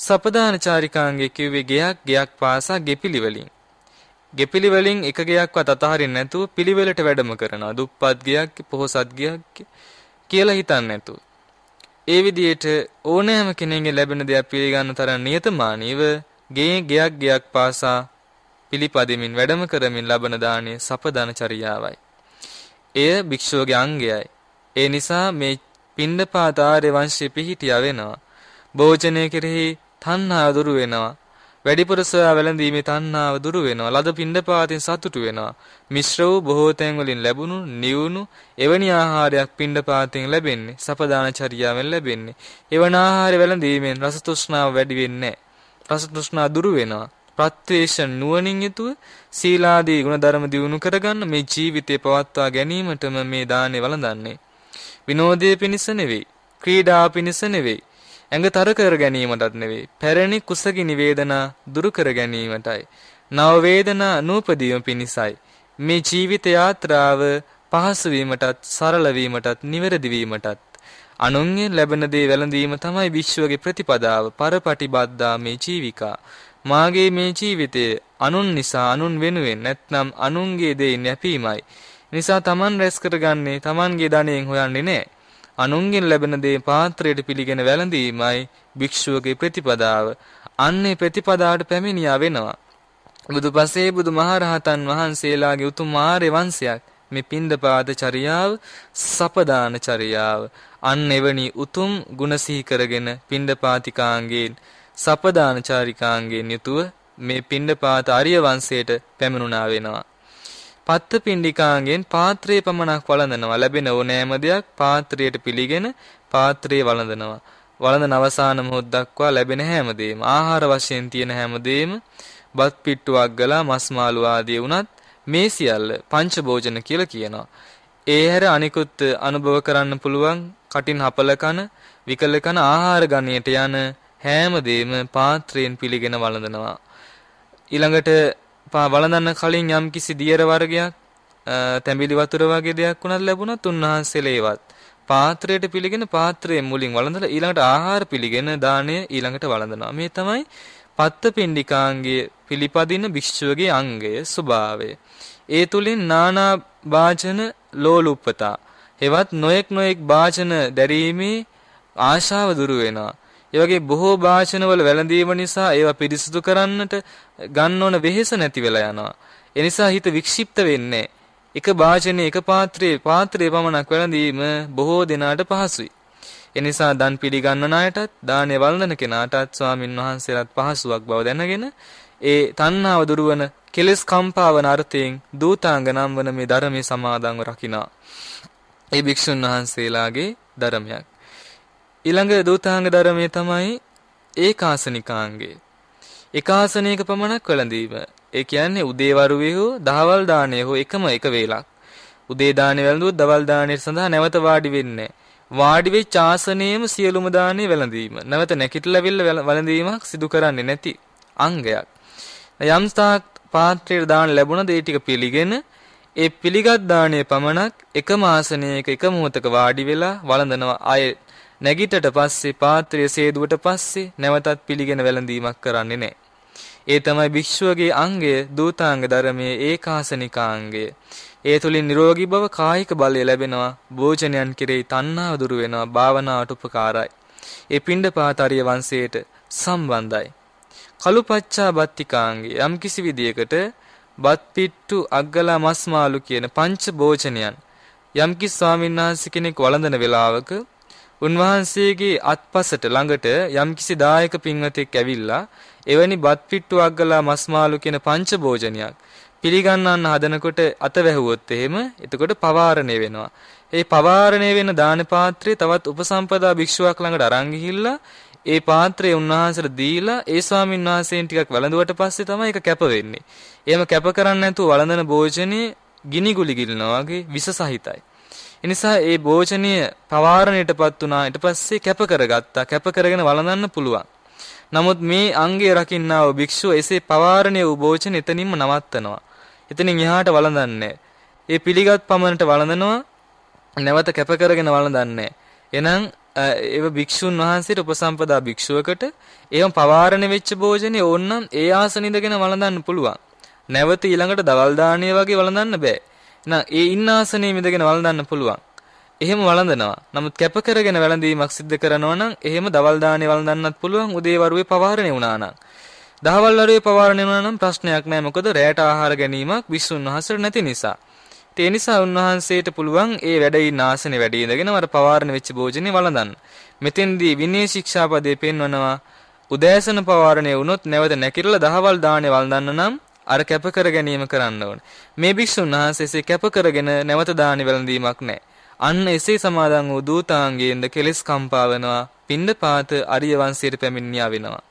සපදාන චාරිකාංගය කිව්වේ ගයක් ගයක් පාසා ගෙපිලි වලින් ගෙපිලි වලින් එක ගයක්වත් අතහරින්න නැතුව පිළිවෙලට වැඩම කරනවා දුප්පත් ගයක් පොහොසත් ගයක් කියලා හිතන්නේ නැතුව ඒ විදිහට ඕනෑම කෙනෙක්ගෙන් ලැබෙන දෙයක් පිළිගන්න තරම් නියතමානීව ගේ ගයක් ගයක් පාසා පිළිපදෙමින් වැඩම කරමින් ලබන දාණය සපදාන චර්යාවයි. එය භික්ෂුවගේ අංගයයි. ඒ නිසා මේ පින්නපාත ආර්ය වංශයේ පිහිටියා වෙනවා. භෝජනය කෙරෙහි තණ්හා දුරු වෙනවා. වැඩිපුර සොයා වැළඳීමේ තණ්හාව දුරු වෙනවා. ලද පිණ්ඩපාතෙන් සතුටු වෙනවා. මිශ්‍ර වූ බොහෝ තැන් වලින් ලැබුණු නිවුණු එවැනි ආහාරයක් පිණ්ඩපාතෙන් ලැබෙන්නේ. සපදාන චර්යාවෙන් ලැබෙන්නේ. එවන ආහාර වැළඳීමෙන් රස තෘෂ්ණාව වැඩි වෙන්නේ නැහැ. රස තෘෂ්ණාව දුරු වෙනවා. ප්‍රත්‍යේෂ නුවණින් යුතුව සීලාදී ගුණධර්ම දියුණු කරගන්න මේ ජීවිතේ පවත්වා ගැනීමටම මේ දානේ වළඳන්නේ. විනෝදයේ පිණිස නෙවෙයි, ක්‍රීඩා පිණිස නෙවෙයි, ඇඟ තර කර ගැනීමටත් නෙවෙයි පැරණි කුසගිනි වේදනා දුරු කර ගැනීමටයි නව වේදනා නූපදීම පිණිසයි මේ ජීවිත යාත්‍රාව පහසු වීමටත් සරල වීමටත් නිවැරදි වීමටත් අනුන්ගේ ලැබෙන දේ වැළඳීම තමයි විශ්වගේ ප්‍රතිපදාව පරපටිබද්දා මේ ජීවිකා මාගේ මේ ජීවිතයේ අනුන් නිසා අනුන් වෙනුවෙන් නැත්නම් අනුන්ගේ දේ නැපීමයි නිසා Taman රැස් කරගන්නේ Tamanගේ ධනයෙන් හොයන්නේ නැහැ අනුන්ගෙන් ලැබෙන දේ පාත්‍රයට පිළිගෙන වැළඳීමයි භික්ෂුවගේ ප්‍රතිපදාව. අන්නේ ප්‍රතිපදාවට පැමිණියා වෙනවා. බුදුපසේ බුදුමහරහතන් වහන්සේලාගේ උතුම් ආර්ය වංශයක් මේ පින්දපාද චරියාව සපදාන චරියාව අන් එවැනි උතුම් ගුණ සිහි කරගෙන පින්දපාතිකාංගයෙන් සපදාන චාරිකාංගයෙන් යුතුව මේ පින්දපාත ආර්ය වංශයට පැමිණුණා වෙනවා පත්ත පිණ්ඩිකාගෙන් පාත්‍රයේ පමණක් වළඳනවා ලැබෙන ඕනෑම දෙයක් පාත්‍රයට පිළිගෙන පාත්‍රයේ වළඳනවා වළඳන අවසාන මොහොත දක්වා ලැබෙන හැමදේම ආහාර වශයෙන් තියෙන හැමදේම බත් පිට්ටුවක් ගලා මස් මාළු ආදී වුණත් මේ සියල්ල පංච භෝජන කියලා කියනවා ඒ හැර අනිකුත් අනුභව කරන්න පුළුවන් කටින් හපල කන විකල කන ආහාර ගණයට යන හැමදේම පාත්‍රයෙන් පිළිගෙන වළඳනවා ඊළඟට වළඳන්න කලින් යම්කිසි දියර වර්ගයක් තැඹිලි වතුර වගේ දෙයක් උනත් ලැබුණත් උන්වහන්සේලේවත් පාත්‍රයට පිළිගෙන පාත්‍රයේ මුලින් වළඳලා ඊළඟට ආහාර පිළිගෙන දාණය ඊළඟට වළඳනවා. මේ තමයි පත්තපිණ්ඩිකාංගයේ පිළිපදින භික්ෂුවගේ අංගය ස්වභාවය. ඒ තුලින් නානා වාචන ලෝලුප්පතා එවත් නොඑක් නොඑක් වාචන දැරීමේ ආශාව දුරු වෙනවා. ඒ වගේ බොහෝ භාෂණවල වැළඳීම නිසා ඒවා පිරිසුදු කරන්නට ගන්න ඕන වෙහෙස නැති වෙලා යනවා. ඒ නිසා හිත වික්ෂිප්ත වෙන්නේ. එක භාජනයේ එක පාත්‍රයේ පාත්‍රයේ පමණක් වැළඳීම බොහෝ දිනාට පහසුයි. ඒ නිසා දන් පිළිගන්නන අයටත් දානේ වළඳන කෙනාටත් ස්වාමින් වහන්සේලාත් පහසුවක් බව දැනගෙන ඒ තණ්හාව දුරවන කෙලෙස් කම්පාවන අර්ථයෙන් දූතාංග නම් වන මේ ධර්මයේ සමාදන්ව රකිනා. ඒ භික්ෂුන් වහන්සේලාගේ ධර්මයක්. ඊළඟ දූතාංග ධර්මයේ තමයි ඒකාසනිකාංගය. ඒකාසනයක පමණක් වළඳීම. ඒ කියන්නේ උදේ වරුවේ හෝ දහවල් දාණය හෝ එකම එක වේලක්. උදේ දාණය වැළඳුවොත් දවල් දාණය සඳහා නැවත වාඩි වෙන්නේ වාඩි වෙච්ච ආසනයේම සියලුම දාණය වැළඳීම. නැවත නැකිටලාවිල්ල වැළඳීමක් සිදු කරන්නේ නැති අංගයක්. යම් ස්ථාක් පාත්‍රයේ දාන ලැබුණද ඒ ටික පිළිගෙන ඒ පිළිගත් දාණය පමණක් එකම ආසනයක එක මොහොතක වාඩි වෙලා වළඳනවා. ආයේ නැගිටට පස්සේ පාත්‍රය සේදුවට පස්සේ නැවතත් පිළිගෙන වැළඳීමක් කරන්නේ නැහැ. ඒ තමයි භික්ෂුවගේ අංගය දූතාංග ධර්මයේ ඒකාසනිකාංගය. ඒ තුලින් නිරෝගී බව කායික බලය ලැබෙනවා, භෝජනයන් කෙරෙහි තණ්හාව දුරු වෙනවා, භාවනාවට උපකාරයි. ඒ පිණ්ඩපාතාරිය වංශයට සම්බන්ධයි. කලුපච්චා බත්තිකාංගේ යම්කිසි විදියකට බත් පිට්ටු අග්ගලා මස් මාළු කියන පංච භෝජනයන් යම්කිසි ස්වාමීන් වහන්සේ කෙනෙක් වළඳන වේලාවක උන්වහන්සේගේ අත්පසට ළඟට යම්කිසි දායක පින්වතෙක් ඇවිල්ලා එවැනි බත් පිට්ටු අග්ගලා මස්මාළු කියන පංචභෝජනයක් පිළිගන්නන්න හදනකොට අත වැහුවොත් එහෙම එතකොට පවාරණය වෙනවා. ඒ පවාරණය වෙන දාන පාත්‍රය තවත් උපසම්පදා භික්ෂුවක් ළඟට අරන් ගිහිල්ලා ඒ පාත්‍රය උන්වහන්සේට දීලා ඒ ස්වාමීන් වහන්සේන් ටිකක් වළඳුවට පස්සේ තමයි ඒක කැප වෙන්නේ. එහෙම කැප කරන්නේ නැතුව වළඳන භෝජනේ ගිනි ගුලි ගිලිනවා වගේ විස සහිතයි. එනිසා ඒ භෝජනීය පවාරණයටපත් වුණා. ඊට පස්සේ කැප කරගත්තා. කැප කරගෙන වළඳන්න පුළුවන්. නමුත් මේ අංගය රකින්නා වූ භික්ෂුව එසේ පවාරණය වූ භෝජන එතනින්ම නවත්තනවා. එතනින් එහාට වළඳන්නේ. ඒ පිළිගත් පමණට වළඳනවා. නැවත කැප කරගෙන වළඳන්නේ. එනම් ඒව භික්ෂුන් වහන්සේට උපසම්පදා භික්ෂුවකට ඒවම පවාරණය වෙච්ච භෝජනේ ඕන්නම් ඒ ආසන ඉඳගෙන වළඳන්න පුළුවන්. නැවත ඊළඟට දවල් දාණය වගේ වළඳන්න බෑ. එහෙනම් ඒ ඉන්න ආසනයේ මිදගෙන වළඳන්න පුළුවන්. එහෙම වළඳනවා. නමුත් කැප කරගෙන වැළඳීමක් සිද්ධ කරනවා නම් එහෙම දවල් දානේ වළඳන්නත් පුළුවන් උදේ වරුවේ පවාරණේ වුණා නම්. දහවල් වරුවේ පවාරණේ වුණා නම් ප්‍රශ්නයක් නැහැ. මොකද රැයට ආහාර ගැනීමක් විසුන් වහන්සේට නැති නිසා. ඒ නිසා උන්වහන්සේට පුළුවන් ඒ වැඩේ නාසනේ වැඩි ඉඳගෙන වර පවාරණ වෙච්ච භෝජනේ වළඳන්න. මෙතෙන්දී විනය ශික්ෂාපදයේ පෙන්වනවා උදෑසන පවාරණේ වුණොත් නැවත නැකිරලා දහවල් දානේ වළඳන්න නම් අර කැප කර ගැනීම කරන්න ඕන. මේ භික්ෂුන් වහන්සේ කැප කරගෙන නැවත දානි වැළඳීමක් නැහැ. අන්න එසේ සමාදන් වූ දූතාංගයෙන්ද කෙලෙස් කම්පා වෙනවා. පිණ්ඩපාත අරිය වංශයට පැමිණියා වෙනවා.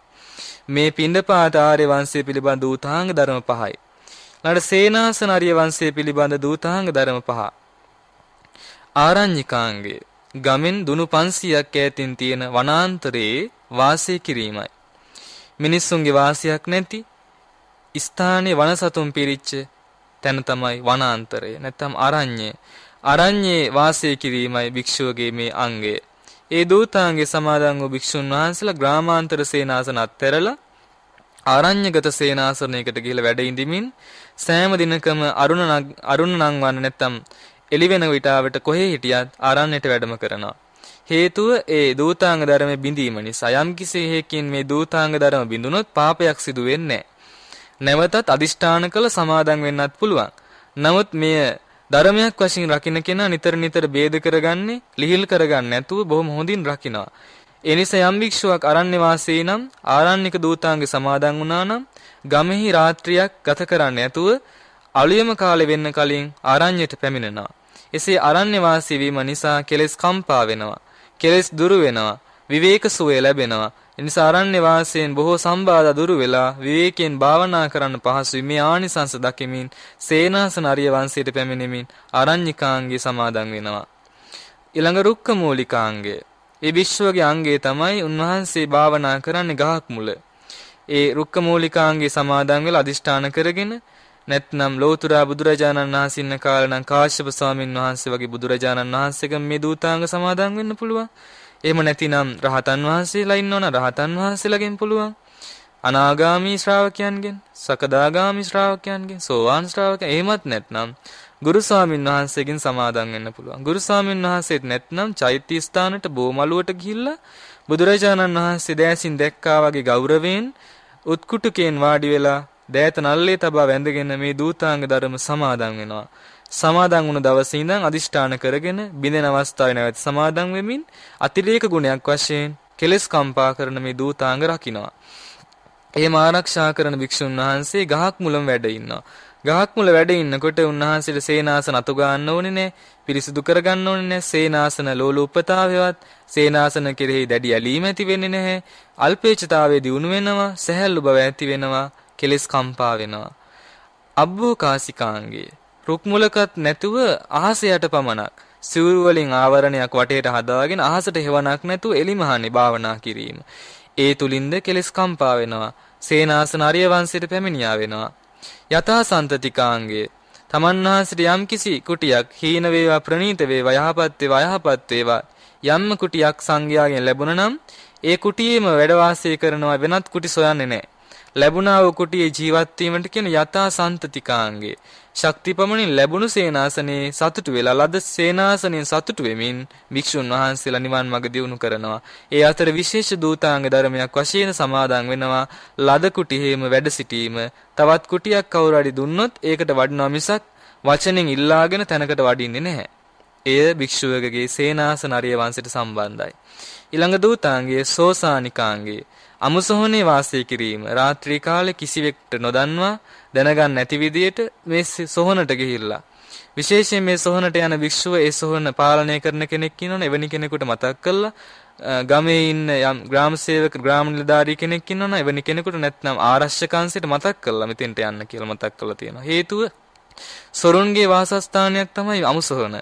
මේ පිණ්ඩපාත ආර්ය වංශය පිළිබඳ දූතාංග ධර්ම පහයි. ළඟ සේනාසන ආර්ය වංශය පිළිබඳ දූතාංග ධර්ම පහ. ආරඤ්‍යකාංගය ගමෙන් දුනු 500ක් ඈතින් තියෙන වනාන්තරයේ වාසය කිරීමයි. මිනිස්සුන්ගේ වාසියක් නැති ස්ථානයේ වනසතුන් පිරිච්ච තැන තමයි වනාන්තරය නැත්නම් අරණ්‍ය. අරණ්‍යයේ වාසය කිරීමයි භික්ෂුවගේ මේ අංගය. ඒ දූතාංගේ සමාදන් වූ භික්ෂුන් වහන්සේලා ග්‍රාමාන්තර සේනාසන අත්හැරලා ආරණ්‍යගත සේනාසනයකට ගිහිලා වැඩ ඉඳිමින් සෑම දිනකම අරුණ අරුණ නම් වන්න නැත්තම් එළි වෙන විටාවට කොහේ හිටියත් ආරණ්‍යයට වැඩම කරනවා. හේතුව ඒ දූතාංග ධර්ම බිඳීම නිසා යම් කිසි හේකින් මේ දූතාංග ධර්ම බිඳුනොත් පාපයක් සිදු වෙන්නේ නැවතත් අදිෂ්ඨාන කළ සමාදන් වෙන්නත් පුළුවන්. නමුත් මෙය ධර්මයක් වශයෙන් රකින්න කෙනා නිතර නිතර ભેද කරගන්නේ, ලිහිල් කරගන්නේ නැතුව බොහොම හොඳින් රකිනවා. ඒ නිසා යම් භික්ෂුවක් අරණ්‍ය වාසී නම් ආරණ්‍යක දූතාංග සමාදන් වුණා නම් ගමෙහි රාත්‍රියක් ගත කරන්නේ නැතුව අලුයම කාලෙ වෙන්න කලින් ආරණ්‍යයට පැමිණෙනවා. එසේ අරණ්‍ය වාසී වීම නිසා කෙලෙස් කම්පා වෙනවා. කෙලෙස් දුරු වෙනවා. විවේක සුවය ලැබෙනවා. එනිසා අරණ්‍ය වාසයෙන් බොහෝ සම්බාධා දුරු වෙලා විවේකයෙන් භාවනා කරන්න පහසුයි මේ ආනිසංස දකිමින් සේනාසන අරිය වංශයට පැමිණෙමින් අරඤ්ඤිකාංගේ සමාදන් වෙනවා. ඊළඟ රුක්ක මූලිකාංගය. ඒ විශ්වගේ අංගය තමයි උන්වහන්සේ භාවනා කරන්නේ ගහක් මුල. ඒ රුක්ක මූලිකාංගේ සමාදන් වෙලා අදිෂ්ඨාන කරගෙන නැත්නම් ලෝතුරා බුදුරජාණන් වහන්සේ ඉන්න කාලේ නම් කාශ්‍යප ස්වාමින් වහන්සේ වගේ බුදුරජාණන් වහන්සේගම මේ දූතාංග සමාදන් වෙන්න පුළුවන්. එහෙම නැතිනම් රහතන් වහන්සේලා ඉන්නවනම් රහතන් වහන්සේලාගෙන් පුළුවන්. අනාගාමී ශ්‍රාවකයන්ගෙන්, සකදාගාමී ශ්‍රාවකයන්ගෙන්, සෝවාන් ශ්‍රාවකයන් එහෙමත් නැත්නම් ගුරු ස්වාමීන් වහන්සේගෙන් සමාදන් වෙන්න පුළුවන්. ගුරු ස්වාමීන් වහන්සේත් නැත්නම් චෛත්‍ය ස්ථානට බෝමලුවට ගිහිල්ලා බුදුරජාණන් වහන්සේ දැසින් දැක්කා වගේ ගෞරවයෙන් උත්කුටුකෙන් වාඩි වෙලා දෑත නල්ලේ තබා වැඳගෙන මේ දූතාංග ධර්ම සමාදන් වෙනවා. සමාදන් වුණ දවසේ ඉඳන් අදිෂ්ඨාන කරගෙන බිඳෙන අවස්ථාවේ නැවත සමාදන් වෙමින් අතිරේක ගුණයක් වශයෙන් කෙලෙස් කම්පා කරන මේ දූතාංග රකින්නවා. එහෙම ආරක්ෂා කරන භික්ෂුන් වහන්සේ ගහක් මුලම වැඩ ඉන්නවා. ගහක් මුල වැඩ ඉන්නකොට උන්වහන්සේට සේනාසන අතු ගන්න ඕනේ නෑ, පිරිසිදු කර ගන්න ඕනේ නෑ, සේනාසන ලෝලූපතාවයවත්, සේනාසන කෙරෙහි දැඩි ඇලීම ඇති වෙන්නේ නැහැ. අල්පේච්ඡතාවයේ දියුණු වෙනවා, සැහැල්ලු බව ඇති වෙනවා, කෙලෙස් කම්පා වෙනවා. අබ්බෝ කාසිකාංගේ රුක් මුලකත් නැතුව අහස යට පමණක් සිවුරු වලින් ආවරණයක් වටේට හදාගෙන අහසට හෙවණක් නැතුව එලිමහන්නේ භාවනා කිරීම. ඒ තුලින්ද කෙලස් කම්පා වෙනවා. සේනාසන අරිය වංශයට පැමිණියා වෙනවා. යථා සම්තතිකාංගය තමන් වහන්සේට යම්කිසි කුටියක් හීන වේවා ප්‍රණීත වේවා යහපත් වේවා යහපත් වේවා යම් කුටියක් සංඝයාගෙන් ලැබුණා නම් ඒ කුටියේම වැඩ වාසය කරනවා වෙනත් කුටි සොයන්නේ නැහැ. ලැබුණා වූ කුටියේ ජීවත් වීමට කියන යථා සම්තතිකාංගය ශක්තිපමණින් ලැබුණු සේනාසනයේ සතුටු වෙලා ලද සේනාසනයෙන් සතුටු වෙමින් භික්ෂුන් වහන්සේලා නිවන් මඟ දියුණු කරනවා. ඒ අතර විශේෂ දූතාංග ධර්මයක් වශයෙන් සමාදන් වෙනවා. ලද කුටිහෙම වැඩ සිටීම තවත් කුටියක් කවුරු දුන්නොත් ඒකට වඩනවා මිසක් වචනෙන් ඉල්ලාගෙන තැනකට වඩින්නේ නැහැ. එය භික්ෂුවකගේ සේනාසන අරිය වංශයට සම්බන්ධයි. ඊළඟ දූතාංගයේ සෝසානිකාංගයේ අමුසොහනේ වාසය කිරීම රාත්‍රී කාලේ කිසිවෙක්ට නොදන්වා දැනගන්න නැති විදියට මේ සොහනට ගිහිල්ලා විශේෂයෙන් මේ සොහනට යන භික්ෂුව ඒ සොහන පාලනය කරන කෙනෙක් ඉන්නවනේ එවැනි කෙනෙකුට මතක් කළා ගමේ ඉන්න යම් ග්‍රාම සේවක ග්‍රාම නිලධාරී කෙනෙක් ඉන්නවනේ එවැනි කෙනෙකුට නැත්නම් ආරක්ෂක අංශයට මතක් කළා මෙතෙන්ට යන්න කියලා මතක් කළා තියෙනවා හේතුව සොරුන්ගේ වාසස්ථානයක් තමයි අමුසොහන.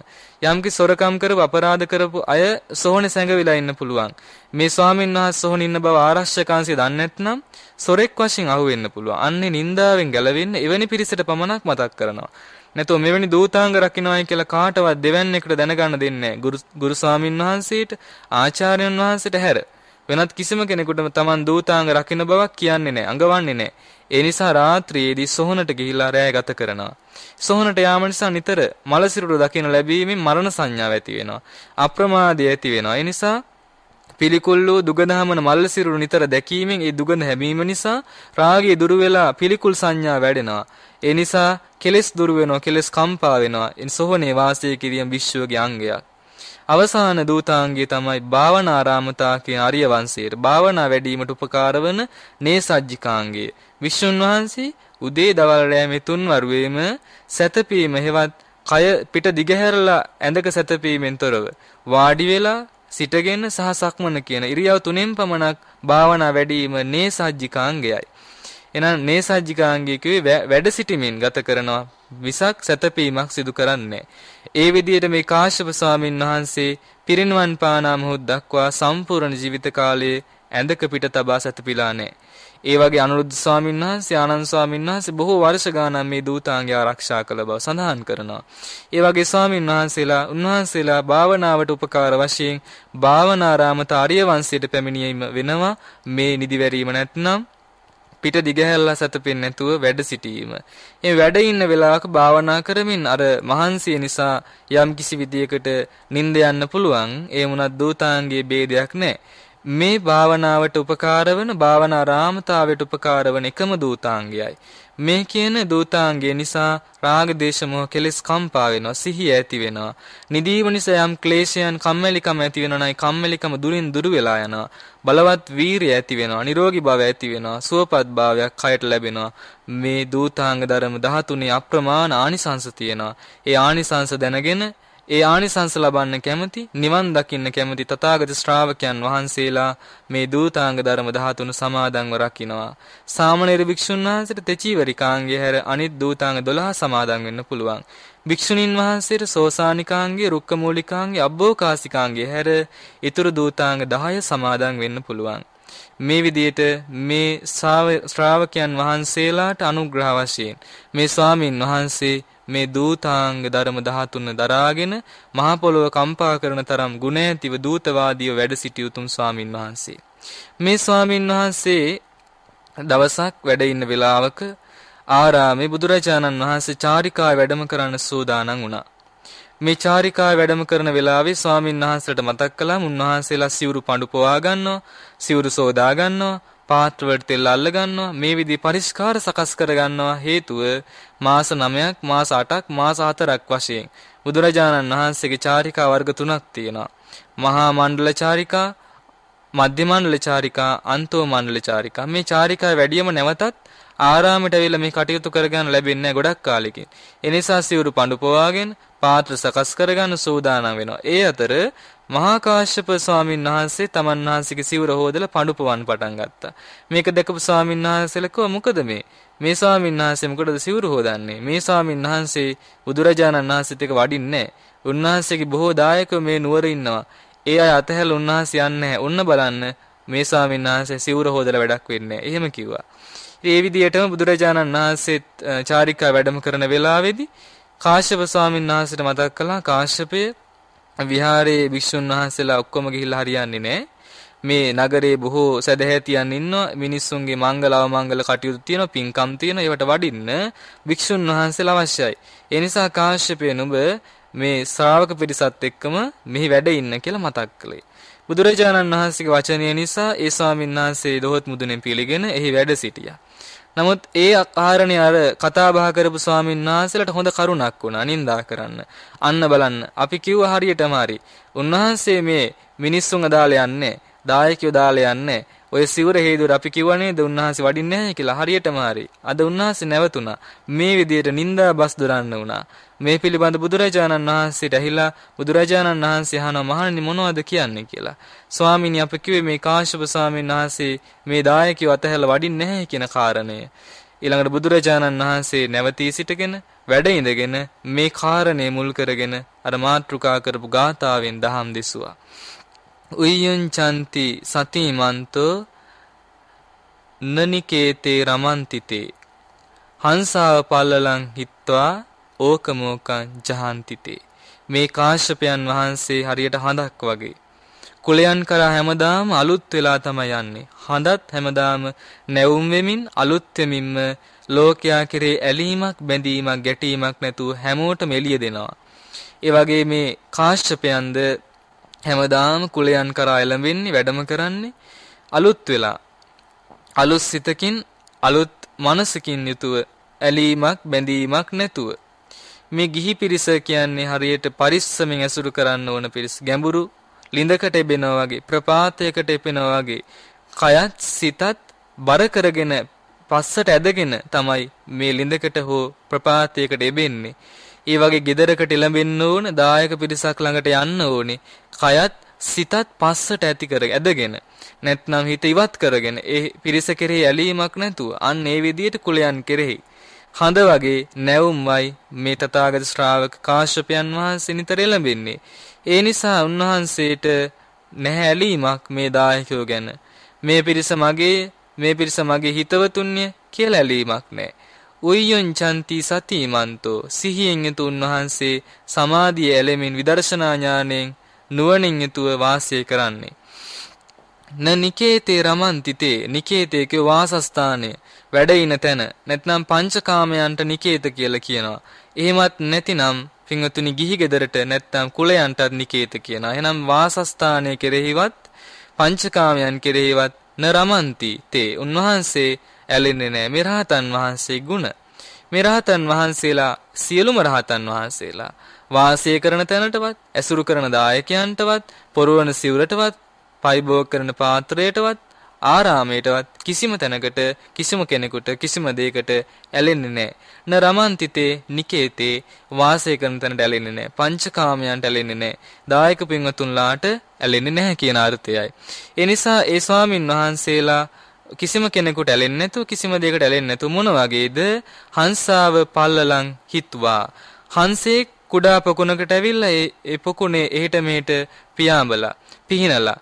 යම්කි සොරකම් කරව අපරාධ කරපු අය සොහනේ සැඟවිලා ඉන්න පුළුවන්. මේ ස්වාමීන් වහන්සේ සොහන ඉන්න බව ආරක්ෂකංශය දන්නේ නැත්නම් සොරෙක් වශයෙන් අහු වෙන්න පුළුවන්. අන්නේ නින්දාවෙන් ගැලවෙන්න එවැනි පිරිසට පමණක් මතක් කරනවා. නැතෝ මෙවැනි දූතාංග රකින්නයි කියලා කාටවත් දෙවන්නේකට දැනගන්න දෙන්නේ නැහැ. ගුරු ස්වාමින් වහන්සේට ආචාර්යන් වහන්සේට හැර වෙනත් කිසිම කෙනෙකුටම Taman දූතාංග රකින්න බවක් කියන්නේ නැහැ, අඟවන්නේ නැහැ. ඒ නිසා රාත්‍රියේදී සොහනට ගිහිලා රැය ගත කරනවා. සොහනට යාම නිසා නිතර මල සිරුර දකින්න ලැබීමෙන් මරණ සංඥාව ඇති වෙනවා. අප්‍රමාදය ඇති වෙනවා. ඒ නිසා පිළිකුල් වූ දුගඳහමන මල් සිරුරු නිතර දැකීමෙන් ඒ දුගඳ හැමීම නිසා රාගය දුරු වෙලා පිළිකුල් සංඥා වැඩෙනවා. ඒ නිසා කෙලෙස් දුරු වෙනවා, කෙලෙස් කම්පා වෙනවා. ඉන් සෝහනේ වාසය කිරීම විශ්වගේ අංගයක්. අවසාන දූතාංගය තමයි භාවනාරාමතා කියන ආර්ය වංශයේ භාවනා වැඩිවීමට උපකාර වන නේසජ්ජිකාංගය. විෂ්ණුන් වහන්සේ උදේ දවල් රෑ මෙතුන් වරුවේම සැතපීම හෙවත් කය පිට දිගහැරලා ඇඳක සැතපීමෙන් තොරව වාඩි වෙලා සිටගෙන සහ සක්මන කියන ඉරියව් තුනෙන් පමණක් භාවනා වැඩිවීම නේසජ්ජිකාංගයයි. එහෙනම් නේසජ්ජිකාංගිය කිව්වේ වැඩ සිටීමෙන් ගත කරනවා විසක් සැතපීමක් සිදු කරන්නේ. ඒ විදිහට මේ කාශ්‍යප ස්වාමීන් වහන්සේ පිරිනුවන් පානා මොහොත දක්වා සම්පූර්ණ ජීවිත කාලයේ ඇඳක පිට තබා සැතපීලා නැහැ. ඒ වගේ අනුරුද්ධ ස්වාමීන් වහන්සේ ආනන්ද ස්වාමීන් වහන්සේ බොහෝ વર્ષ ගානක් මේ දූතාංගය ආරක්ෂා කළ බව සඳහන් කරනවා. ඒ වගේ ස්වාමීන් වහන්සේලා උන්වහන්සේලා භාවනාවට උපකාර වශයෙන් භාවනාරාමත ආර්ය වංශයට පැමිණීම වෙනවා. මේ නිදිවැරීම නැත්නම් පිට දිගහැල්ලා සැතපෙන්නේ නැතුව වැඩ සිටීම. මේ වැඩ ඉන්න වෙලාවක භාවනා කරමින් අර මහන්සිය නිසා යම් කිසි විදියකට නිින්ද යන්න පුළුවන්. ඒ වුණත් දූතාංගයේ ભેදයක් නැහැ. මේ භාවනාවට උපකාර වන භාවනා රාමතාවයට උපකාර වන එකම දූතාංගයයි. මේ කියන දූතාංගය නිසා රාග දේශ මොහ කෙලස් කම්පා වෙනවා සිහිය ඇති වෙනවා නිදීම නිසා යම් ක්ලේශයන් කම්මැලිකම ඇති වෙනවා නයි කම්මැලිකම දුරින් දුර වෙලා යනවා බලවත් වීරිය ඇති වෙනවා නිරෝගී බව ඇති වෙනවා සුවපත් භාවයක් කයට ලැබෙනවා මේ දූතාංග ධර්ම 13 අප්‍රමාණ ආනිසංස තියෙනවා ඒ ආනිසංස දැනගෙන ඒ ආනිසංස ලබන්න කැමති නිවන් දකින්න කැමති තථාගත ශ්‍රාවකයන් වහන්සේලා මේ දූතාංග ධර්ම 13 සමාදන්ව රකින්නවා. සාමණේර භික්ෂුන් වහන්සේට තෙචීවරිකාංගය හැර අනිත් දූතාංග 12 සමාදන් වෙන්න පුළුවන්. භික්ෂුණීන් වහන්සේට සෝසානිකාංගය, රුක්කමූලිකාංගය, අබ්බෝකාසිකාංගය හැර ඊතුරු දූතාංග 10 සමාදන් වෙන්න පුළුවන්. මේ විදිහට මේ ශ්‍රාවකයන් වහන්සේලාට අනුග්‍රහ වශයෙන් මේ ස්වාමින් වහන්සේ මේ දූතාංග ධර්ම 13 දරාගෙන මහ පොළොව කම්පා කරන තරම් ගුණ ඇතිව දූතවාදීව වැඩ සිටි උතුම් ස්වාමින් වහන්සේ. මේ ස්වාමින් වහන්සේ දවසක් වැඩ ඉන්න වෙලාවක ආරාමේ බුදුරජාණන් වහන්සේ චාරිකා වැඩම කරන්න සූදානම් වුණා. මේ චාරිකා වැඩම කරන වෙලාවේ ස්වාමින් වහන්සේට මතක් කළා මුන්වහන්සේලා සිවුරු පඳු පවා ගන්නවා, සිවුරු සෝදා ගන්නවා, පාත්‍රවල තෙල් අල්ල ගන්නවා මේ විදිහේ පරිස්කාර සකස් කර ගන්නවා හේතුව මාස 9ක් මාස 8ක් මාස 4ක් වශයෙන් බුදුරජාණන් වහන්සේගේ චාරිකා වර්ග තුනක් තියෙනවා මහා මණ්ඩල චාරිකා මධ්‍ය මණ්ඩල චාරිකා අන්තෝ මණ්ඩල චාරිකා මේ චාරිකා වැඩියම නැවතත් ආරාමයට ඇවිල්ලා මේ කටයුතු කරගන්න ලැබෙන්නේ ගොඩක් කාලෙකින්. එනිසා සිවුරු පඳු පවාගෙන පාත්‍ර සකස් කරගන්න සූදානම් වෙනවා. ඒ අතර මහා කාශ්‍යප ස්වාමීන් වහන්සේ තමන් වහන්සේගේ සිවුර හොදලා පඬුපවන් පටන් ගත්තා. මේක දැකපු ස්වාමීන් වහන්සේලා කිව්වා මොකද මේ? මේ ස්වාමීන් වහන්සේ මොකටද සිවුර හොදන්නේ? මේ ස්වාමීන් වහන්සේ බුදුරජාණන් වහන්සේත් එක්ක වඩින්නේ නැහැ. උන්වහන්සේගේ බොහෝ දායකයෝ මේ නුවර ඉන්නවා. ඒ අය අතහැල උන්වහන්සේ යන්නේ ඔන්න බලන්න මේ ස්වාමීන් වහන්සේ සිවුර හොදලා වැඩක් වෙන්නේ එහෙම කිව්වා. ඒ විදිහටම බුදුරජාණන් වහන්සේත් චාරිකා වැඩම කරන වෙලාවේදී කාශ්‍යප ස්වාමීන් වහන්සේට මතක් කළා කාශ්‍යපය විහාරයේ භික්ෂුන් වහන්සේලා ඔක්කොම ගිහිල්ලා හරියන්නේ නැහැ. මේ නගරේ බොහෝ සදහැතියන් ඉන්නවා මිනිස්සුන්ගේ මංගල අවමංගල කටයුතු තියෙනවා පින්කම් තියෙනවා ඒවට වඩින්න වික්ෂුන් වහන්සේලා අවශ්‍යයි ඒ නිසා කාශ්‍යපය නුඹ මේ ශ්‍රාවක පිරිසත් එක්කම මෙහි වැඩ ඉන්න කියලා මතක් කළේ බුදුරජාණන් වහන්සේගේ වචනය නිසා ඒ ස්වාමීන් වහන්සේ දොහොත් මුදුනේ පිළිගෙන එහි වැඩ සිටියා නමුත් ඒ ආකාරණේ අර කතා බහ කරපු ස්වාමීන් වහන්සේලට හොඳ කරුණක් වුණා නින්දා කරන්න. අන්න බලන්න අපි කිව්ව හරියටම හරි. උන්වහන්සේ මේ මිනිස්සුන් අදාළ යන්නේ, දායකයෝ දාළ යන්නේ, ඔය සිවුර හේදුවර අපි කිව්වනේ ද උන්වහන්සේ වඩින්නේ නැහැ කියලා හරියටම හරි. අද උන්වහන්සේ නැවතුණා. මේ විදියට නිന്ദා බස් දොරන්න වුණා. මේ පිළිබඳ බුදුරජාණන් වහන්සේට ඇහිලා බුදුරජාණන් වහන්සේ අහනවා මහණනි මොනවද කියන්නේ කියලා. ස්වාමීනි අප කිව්වේ මේ කාශ්‍යප ස්වාමීන් වහන්සේ මේ දායකයව අතහැලා වඩින්නේ නැහැ කියන කාරණය. ඊළඟට බුදුරජාණන් වහන්සේ නැවතී සිටගෙන වැඩ ඉඳගෙන මේ කාරණේ මුල් කරගෙන අර මාත්‍රුකා කරපු ගාථාවෙන් දහම් දෙසුවා. උය්යංචන්ති සතිමන්තෝ නනිකේතේ රමන්තිතේ හංසාව පල්ලලං හිට්වා ඕකමෝකං ජහන්තිතේ මේ කාශ්‍යපයන් වහන්සේ හරියට හඳක් වගේ කුලයන් කරා හැමදාම අලුත් වෙලා තමයි යන්නේ හඳත් හැමදාම නැවුම් වෙමින් අලුත් වෙමින්ම ලෝකයා කෙරේ ඇලීමක් බැඳීමක් ගැටීමක් නැතුව හැමෝටම එළිය දෙනවා ඒ වගේ මේ කාශ්‍යපයන්ද හැමදාම කුලයන් කරා එළඹෙන්නේ වැඩම කරන්නේ අලුත් වෙලා අලුත් සිතකින් අලුත් මනසකින් යුතුව ඇලීමක් බැඳීමක් නැතුව මේ ගිහි පිරිස කියන්නේ හරියට පරිස්සමෙන් ඇසුරු කරන්න ඕන පිරිස ගැඹුරු ලිඳකට එබෙනවා වගේ ප්‍රපාතයකට එපෙනවා වගේ කයත් සිතත් බර කරගෙන පස්සට ඇදගෙන තමයි මේ ලිඳකට හෝ ප්‍රපාතයකට එබෙන්නේ ඒ වගේ gederකට එළඹෙන්න ඕන, දායක පිරිසක් ළඟට යන්න ඕනේ. කයත් සිතත් පස්සට ඇති කර ඇදගෙන නැත්නම් හිත ඉවත් කරගෙන ඒ පිරිස කෙරෙහි ඇලීමක් නැතුව අන්න ඒ විදියට කුලයන් කෙරෙහි හඳ වගේ නැවුම්මයි මේ තථාගත ශ්‍රාවක කාශ්‍යපයන් වහන්සේ නිතර එළඹෙන්නේ. ඒ නිසා උන්වහන්සේට නැහැ ඇලීමක් මේ දායකයෝ ගැන. මේ පිරිස මගේ, මේ පිරිස මගේ හිතවතුන්ය කියලා ඇලීමක් නැහැ. උයොංචන්ති සතිමන්තෝ සිහියෙන් යුතු උන්වහන්සේ සමාධිය ඇලෙමින් විදර්ශනා ඥාණයෙන් නුවණින් යුතුව වාසය කරන්නේ නනිකේතේ රමන්තිතේ නිකේතේක වාසස්ථානය වැඩඉන තැන නැත්නම් පංචකාමයන්ට නිකේත කියලා කියනවා. එහෙමත් නැතිනම් පින්වතුනි ගිහි ගෙදරට නැත්නම් කුලයන්ටත් නිකේත කියනවා. එහෙනම් වාසස්ථානය කෙරෙහිවත් පංචකාමයන් කෙරෙහිවත් න රමන්ති තේ උන්වහන්සේ ඇලෙන්නේ නැහැ මේ රහතන් වහන්සේ ගුණ. මේ රහතන් වහන්සේලා සියලුම රහතන් වහන්සේලා වාසය කරන තැනටවත් ඇසුරු කරන දායකයන්ටවත් පොරවන සිවුරටවත් පයිභෝග කරන පාත්‍රයටවත් ආරාමයටවත් කිසිම තැනකට කිසිම කෙනෙකුට කිසිම දෙයකට ඇලෙන්නේ නැහැ. න රමන්තිතේ නිකේතේ වාසය කරන තැනට ඇලෙන්නේ නැහැ. පංචකාමයන්ට ඇලෙන්නේ නැහැ. දායක පින්වතුන්ලාට ඇලෙන්නේ නැහැ කියන අර්ථයයි. ඒ නිසා ඒ ස්වාමින් වහන්සේලා කිසිම කෙනෙකුට ඇලෙන්නේ නැතුව කිසිම දෙයකට ඇලෙන්නේ නැතුව මොන වගේද හංසාව පල්ලලං හිට්වා හංසේ කුඩා පොකුණකට ඇවිල්ලා ඒ පොකුණේ එහෙට මෙහෙට පියාඹලා පිහිනලා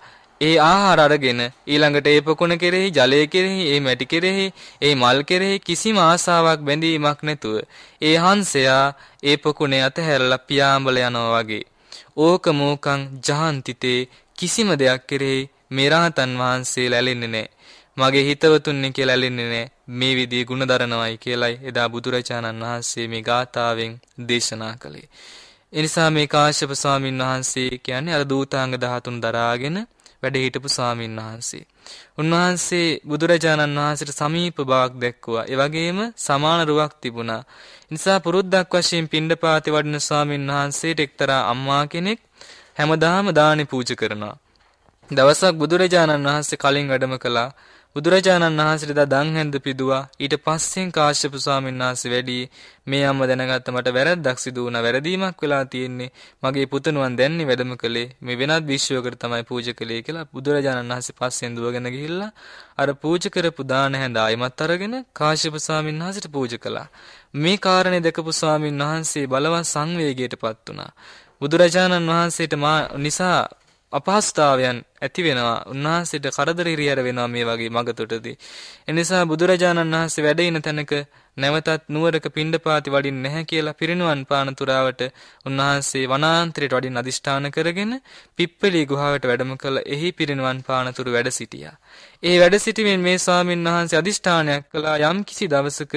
ඒ ආහාර අරගෙන ඊළඟට ඒ පොකුණ කෙරෙහි ජලය කෙරෙහි ඒ මැටි කෙරෙහි ඒ මල් කෙරෙහි කිසිම ආසාවක් බැඳීමක් නැතුව ඒ හංසයා ඒ පොකුණේ අතහැරලා පියාඹලා යනවා වගේ ඕක මෝකං ජහන්තිතේ කිසිම දෙයක් කෙරෙහි මේ රහතන් වහන්සේ ලැලෙන්නේ නැහැ මගේ හිතවතුන්නේ කියලා ඇලෙන්නේ නැහැ. මේ විදිහේ ಗುಣ දරනවායි කියලයි එදා බුදුරජාණන් වහන්සේ මේ ගාථාවෙන් දේශනා කළේ. එනිසා මේ කාශ්‍යප ස්වාමීන් වහන්සේ කියන්නේ අර දූතාංග 13 දරාගෙන වැඩ හිටපු ස්වාමීන් වහන්සේ. උන්වහන්සේ බුදුරජාණන් වහන්සේට සමීප බවක් දැක්වුවා. ඒ වගේම සමාන රුවක් තිබුණා. නිසා පුරුද්දක් වශයෙන් පිණ්ඩපාතේ වඩින ස්වාමීන් වහන්සේට එක්තරා අම්මා කෙනෙක් හැමදාම දානි පූජ කරනවා. දවසක් බුදුරජාණන් වහන්සේ කලින් වැඩම කළා බුදුරජාණන් වහන්සේට දන් හැන්ද පිදුවා ඊට පස්සෙන් කාශ්‍යප ස්වාමීන් වහන්සේ වැඩි මේ අම්ම දැනගත්ත මට වැරද්දක් සිදු වුණා වැරදීමක් වෙලා තියෙන්නේ මගේ පුතණුවන් දැන්නේ වැඩම කළේ මේ වෙනත් විශ්වයකට තමයි පූජා කළේ කියලා බුදුරජාණන් වහන්සේ පස්සෙන් දුවගෙන ගිහිල්ලා අර පූජා කරපු දාන හැඳ ආයමත් අරගෙන කාශ්‍යප ස්වාමීන් වහන්සේට පූජා කළා මේ කාරණේ දැකපු ස්වාමීන් වහන්සේ බලවත් සංවේගයටපත් වුණා. බුදුරජාණන් වහන්සේට මා නිසා අපහසුතාවයන් ඇති වෙනවා උන්වහන්සේට කරදර හිරියර වෙනවා මේ වගේ මගතොටදී එනිසා බුදුරජාණන් වහන්සේ වැඩ ඉන තැනක නැවතත් නුවරක පිණ්ඩපාති වඩින් නැහැ කියලා පිරිනුවන් පාන තුරාවට උන්වහන්සේ වනාන්තරයට වඩින් අදිෂ්ඨාන කරගෙන පිප්පලී ගුහාවට වැඩම කළ එහි පිරිනුවන් පානතුරු වැඩ සිටියා. ඒ වැඩ සිටීමෙන් මේ ස්වාමීන් වහන්සේ අදිෂ්ඨානයක් කළා යම් කිසි දවසක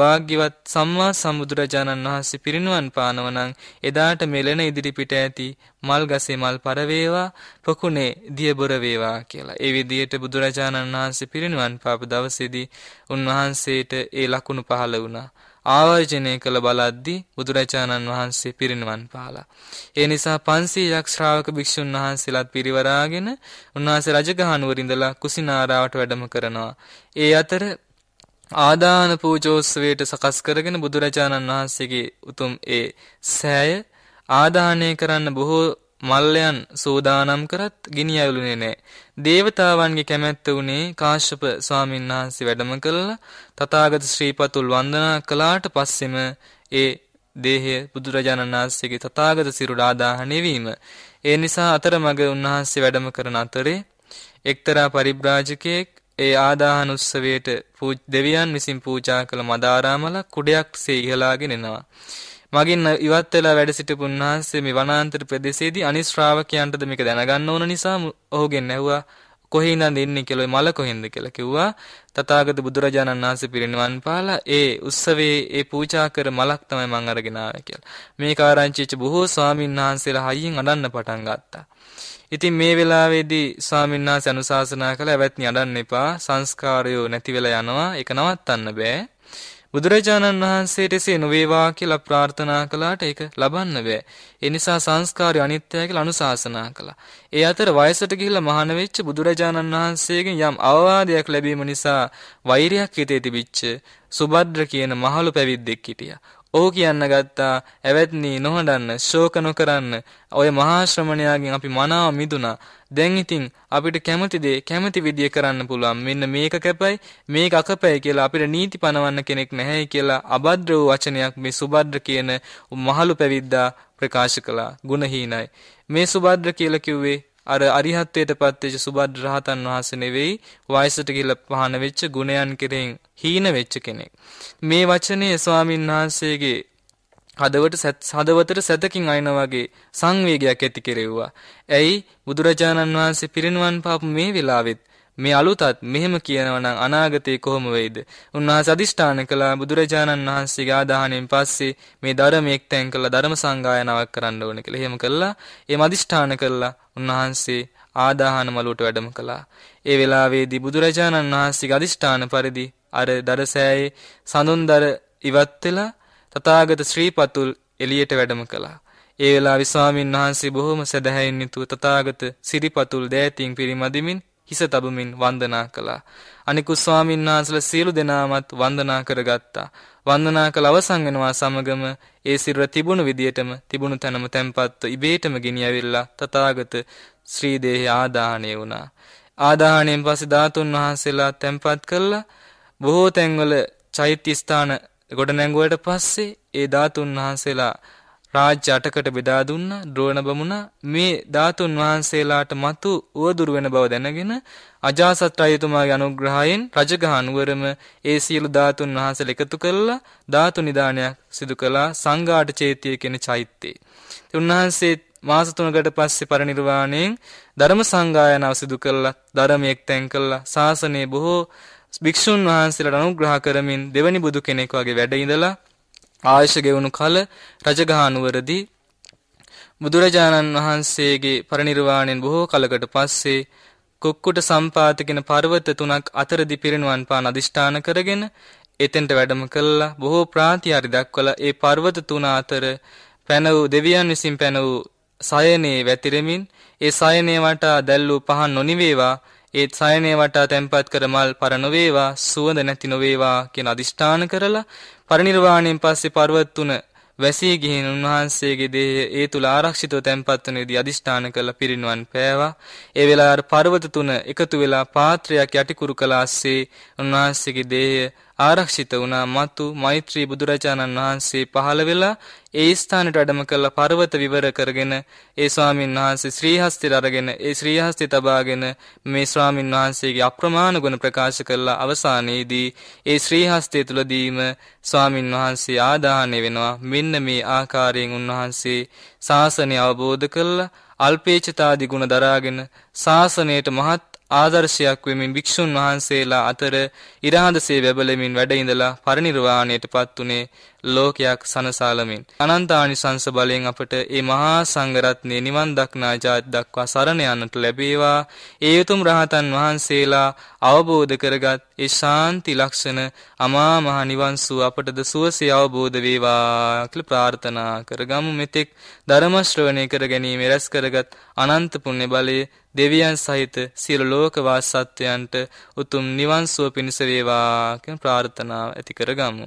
වාග්්‍යවත් සම්මා සම්බුදුරජාණන් වහන්සේ පිරිනුවන් පානව නම් එදාට මෙලෙන ඉදිරිපිට ඇති මල් ගසේ මල් පරවේවා පොකුණේ දියබොර වේවා කියලා. ඒ විදියට බුදුරජාණන් වහන්සේ පිරිනිවන් පාප දවසේදී උන්වහන්සේට ඒ ලකුණු පහළ වුණා. ආවර්ජනය කළ බලද්දී බුදුරජාණන් වහන්සේ පිරිනිවන් පාලා. ඒ නිසා 500ක් ශ්‍රාවක භික්ෂුන් වහන්සේලාත් පිරිවරාගෙන උන්වහන්සේ රජගහනුවර ඉඳලා කුසිනාරාවට වැඩම කරනවා. ඒ අතර ආදාන පූජෝත්සවයට සකස් කරගෙන බුදුරජාණන් වහන්සේගේ උතුම් ඒ සෑය ආදානය කරන්න බොහෝ මල්ලයන් සෝදානම් කරත් ගිනි ඇවුලුනේ නැහැ. දේවතාවන්ගේ කැමැත්ත උනේ කාශ්‍යප ස්වාමීන් වහන්සේ වැඩම කළා තථාගත ශ්‍රීපතුල් වන්දනා කළාට පස්සෙම ඒ දේහය බුදුරජාණන් වහන්සේගේ තථාගත සිරුර ආදාහණය වීම. ඒ නිසා අතරමඟ උන්වහන්සේ වැඩම කරන අතරේ එක්තරා පරිබ්‍රාජකයෙක් ඒ ආදාහන උත්සවයට දෙවියන් විසින් පූජා කළ මදාරාමල කුඩයක් සේ ඉහලාගෙන එනවා. මගින් ඉවත් වෙලා වැඩ සිටපු උන්වහන්සේ මේ වනාන්තර ප්‍රදේශයේදී අනිත් ශ්‍රාවකයන්ටද මේක දැනගන්න ඕන නිසා ඔහුගෙන් ඇහුවා කොහේ ඉඳන් එන්නේ කියලා මල කොහෙන්ද කියලා කිව්වා තථාගත බුදුරජාණන් වහන්සේ පිරිනිවන් පාලා ඒ උත්සවයේ ඒ පූජා කර මලක් තමයි මම අරගෙන ආවේ කියලා. මේක ආරංචිච්ච බොහෝ ස්වාමීන් වහන්සේලා හයියෙන් අඬන්න පටන් ගත්තා. ඉතින් මේ වෙලාවේදී ස්වාමීන් වහන්සේ අනුශාසනා කළ ඇවැත්නි අඬන්න එපා සංස්කාරයෝ නැති වෙලා යනවා ඒක නවත්තන්න බෑ. බුදුරජාණන් වහන්සේට එසේ නොවේවා කියලා ප්‍රාර්ථනා කළාට ඒක ලබන්න බෑ. ඒ නිසා සංස්කාරය අනිත්‍යයි කියලා අනුශාසනා කළා. ඒ අතර වයසට ගිහිලා මහාන වෙච්ච බුදුරජාණන් වහන්සේගෙන් යම් අවවාදයක් ලැබීම නිසා වෛරයක් හිතේ තිබිච්ච සුබද්‍ර කියන මහලු පැවිද්දෙක් හිටියා. ඔහු කියන්න ගත්තා "ඇවැත්නි නොහඬන්න, ශෝක නොකරන්න. ඔය මහා ශ්‍රමණයාගෙන් අපි මනාව මිදුණා. දැන් ඉතින් අපිට කැමති දේ කැමති විදිය කරන්න පුළුවන්. මෙන්න මේක කැපයි, මේක අකපයි කියලා අපිට නීති පනවන්න කෙනෙක් නැහැ කියලා අබද්ද වූ වචනයක් මේ සුබද්ද කියන මහලු පැවිද්දා ප්‍රකාශ කළා. ගුණහීනයි. මේ සුබද්ද කියලා කිව්වේ අර අරිහත්ත්වයට පත්වෙච්ච සුබද්ද රහතන් වහන්සේ නෙවෙයි වයසට ගිහිලා පහන වෙච්ච ගුණයන් කෙරෙන් හීන වෙච්ච කෙනෙක්. මේ වචනේ ස්වාමීන් වහන්සේගේ හදවට හදවතට සැතකින් අයන වගේ සංවේගයක් ඇති කෙරෙව්වා. ඇයි බුදුරජාණන් වහන්සේ පිරිනුවන් පාපු මේ වෙලාවෙත් මේ අලුතත් මෙහෙම කියනවා නම් අනාගතේ කොහොම වෙයිද? උන්වහන්සේ අදිෂ්ඨාන කළා බුදුරජාණන් වහන්සේගේ ආදාහණයෙන් පස්සේ මේ ධර්මයක් තැන් කළ ධර්ම සංගායනාවක් කරන්න ඕන කියලා. එහෙම කළා. එම අදිෂ්ඨාන කළා. උන්වහන්සේ ආදාහන මළුවට වැඩම කළා. ඒ වෙලාවේදී බුදුරජාණන් වහන්සේගේ අදිෂ්ඨාන පරිදි අර දරසෑයේ සඳුන්දර ඉවත් වෙලා තථාගත ශ්‍රීපතුල් එළියට වැඩම කළා. ඒ වෙලාවේ ස්වාමීන් වහන්සේ බොහොම සදහැයෙන් යුතුව තථාගත සිරිපතුල් දෑතින් පිරිමදිමින් හිස තබමින් වන්දනා කළා. අනිකුත් ස්වාමීන් වහන්සේලා සියලු දෙනාමත් වන්දනා කරගත්තා. වන්දනා කළ අවසන් වෙනවා සමගම ඒ සිරුර තිබුණු විදියටම තිබුණු තැනම තැන්පත්ව ඉබේටම ගෙනියවිලා තථාගත ශ්‍රී දේහය ආදාහණය වුණා. ආදාහණයෙන් පස්සේ ධාතුන් වහන්සේලා තැන්පත් කළා බොහෝ තැන්වල චෛත්‍ය ස්ථාන ගොඩනැඟුවට පස්සේ ඒ ධාතුන් වහන්සේලා රාජ්‍ය අටකට බෙදා දුන්න ද්‍රෝණ බමුණ මේ ධාතුන් වහන්සේලාට මතු උවදුරු වෙන බව දැනගෙන අජාසත් රජතුමාගේ අනුග්‍රහයෙන් රජගහ නුවරම ඒ සියලු ධාතුන් වහන්සේලා එකතු කරලා ධාතු නිදානයක් සිදු කළා සංඝාට චේතිය කියන චෛත්‍යයේ. උන්වහන්සේ මාස 3කට පස්සේ පරිනිර්වාණයෙන් ධර්ම සංගායනාව සිදු කළා ධර්මයේ එක්තැන් කළා ශාසනයේ බොහෝ භික්ෂුන් වහන්සේලාට අනුග්‍රහ කරමින් දෙවනි බුදු කෙනෙක් වගේ වැඩ ඉඳලා ආයශ ගෙවුණු කල රජගහනුවරදී බුදුරජාණන් වහන්සේගේ පරිනිර්වාණයෙන් බොහෝ කලකට පස්සේ කුක්කුට සම්පාත කියන පර්වත තුනක් අතරදී පිරිනුවන් පාන අදිෂ්ඨාන කරගෙන එතෙන්ට වැඩම කළා බොහෝ ප්‍රාතිහාරි දක්වලා ඒ පර්වත තුන අතර පැන වූ දෙවියන් විසින් පැන වූ සයනේ වැතිරෙමින් ඒ සයනේ වටා දැල් වූ පහන් නොනිවේවා ඒ සයනේ වටා තැන්පත් කර මල් පර නොවේවා සුවඳ නැති නොවේවා කියන අදිෂ්ඨාන කරලා පරිණිර්වාණයෙන් පස්සේ පර්වත තුන වැසී ගිහින් උන්වහන්සේගේ දේහය ඒ තුල ආරක්ෂිතව තැන්පත් වනේදී අදිෂ්ඨාන කරලා පිරිනුවන් පෑවා. ඒ වෙලාවේ පර්වත තුන එකතු වෙලා පාත්‍රයක් යටිකුරු කළාස්සේ උන්වහන්සේගේ දේහය ආරක්ෂිත වුණා මතු මෛත්‍රී බුදුරජාණන් වහන්සේ පහළ වෙලා ඒ ස්ථානට වැඩම කළ පර්වත විවර කරගෙන ඒ ස්වාමින් වහන්සේ ශ්‍රීහස්තිර අරගෙන ඒ ශ්‍රීහස්ති තබාගෙන මේ ස්වාමින් වහන්සේගේ අප්‍රමාණ ගුණ ප්‍රකාශ කළා අවසානයේදී ඒ ශ්‍රීහස්තිය තුලදීම ස්වාමින් වහන්සේ ආදාහණය වෙනවා මෙන්න මේ ආකාරයෙන් උන්වහන්සේ ශාසනය අවබෝධ කළා අල්පේචතාදී ගුණ දරාගෙන ශාසනයට මහත් ආදර්ශයක් වෙමින් භික්ෂුන් වහන්සේලා අතර ඉරහඳසේ බැබලෙමින් වැඩ ඉඳලා පරිණිරවාණයට පත් උනේ ලෝකයක් සනසාලමින් අනන්තානිසංස බලයෙන් අපට ඒ මහා සංඝරත්නය නිවන් දක්නා ජාත් දක්වා සරණ යන්නට ලැබේවා ඒ උතුම් රහතන් වහන්සේලා අවබෝධ කරගත් ඒ ශාන්ති ලක්ෂණ අමා මහ නිවන් සුව අපටද සුවසේ අවබෝධ වේවා කියලා ප්‍රාර්ථනා කරගමු මෙතෙක් ධර්ම ශ්‍රවණය කර ගැනීම රැස් කරගත් අනන්ත පුණ්‍ය බලය දෙවියන් සහිත සියලු ලෝකවාසත්වයන්ට උතුම් නිවන් සුව පිණිස වේවා කියන ප්‍රාර්ථනාව ඇති කරගමු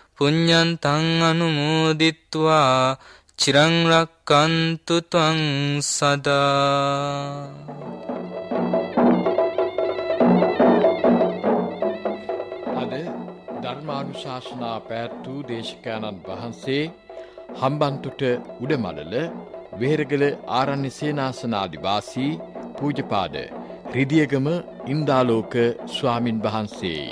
පුඤ්ඤන්තං අනුමෝදිත්වා චිරං රක්칸තු ත්වං සදා අද ධර්මානුශාසනා පැවැත්වූ දේශකයන්න් වහන්සේ හම්බන්තොට උඩමඩල වෙහෙරගල ආරණ්‍ය සේනාසනාධිවාසී පූජපාද රිදියගම ඉන්දාලෝක ස්වාමින් වහන්සේයි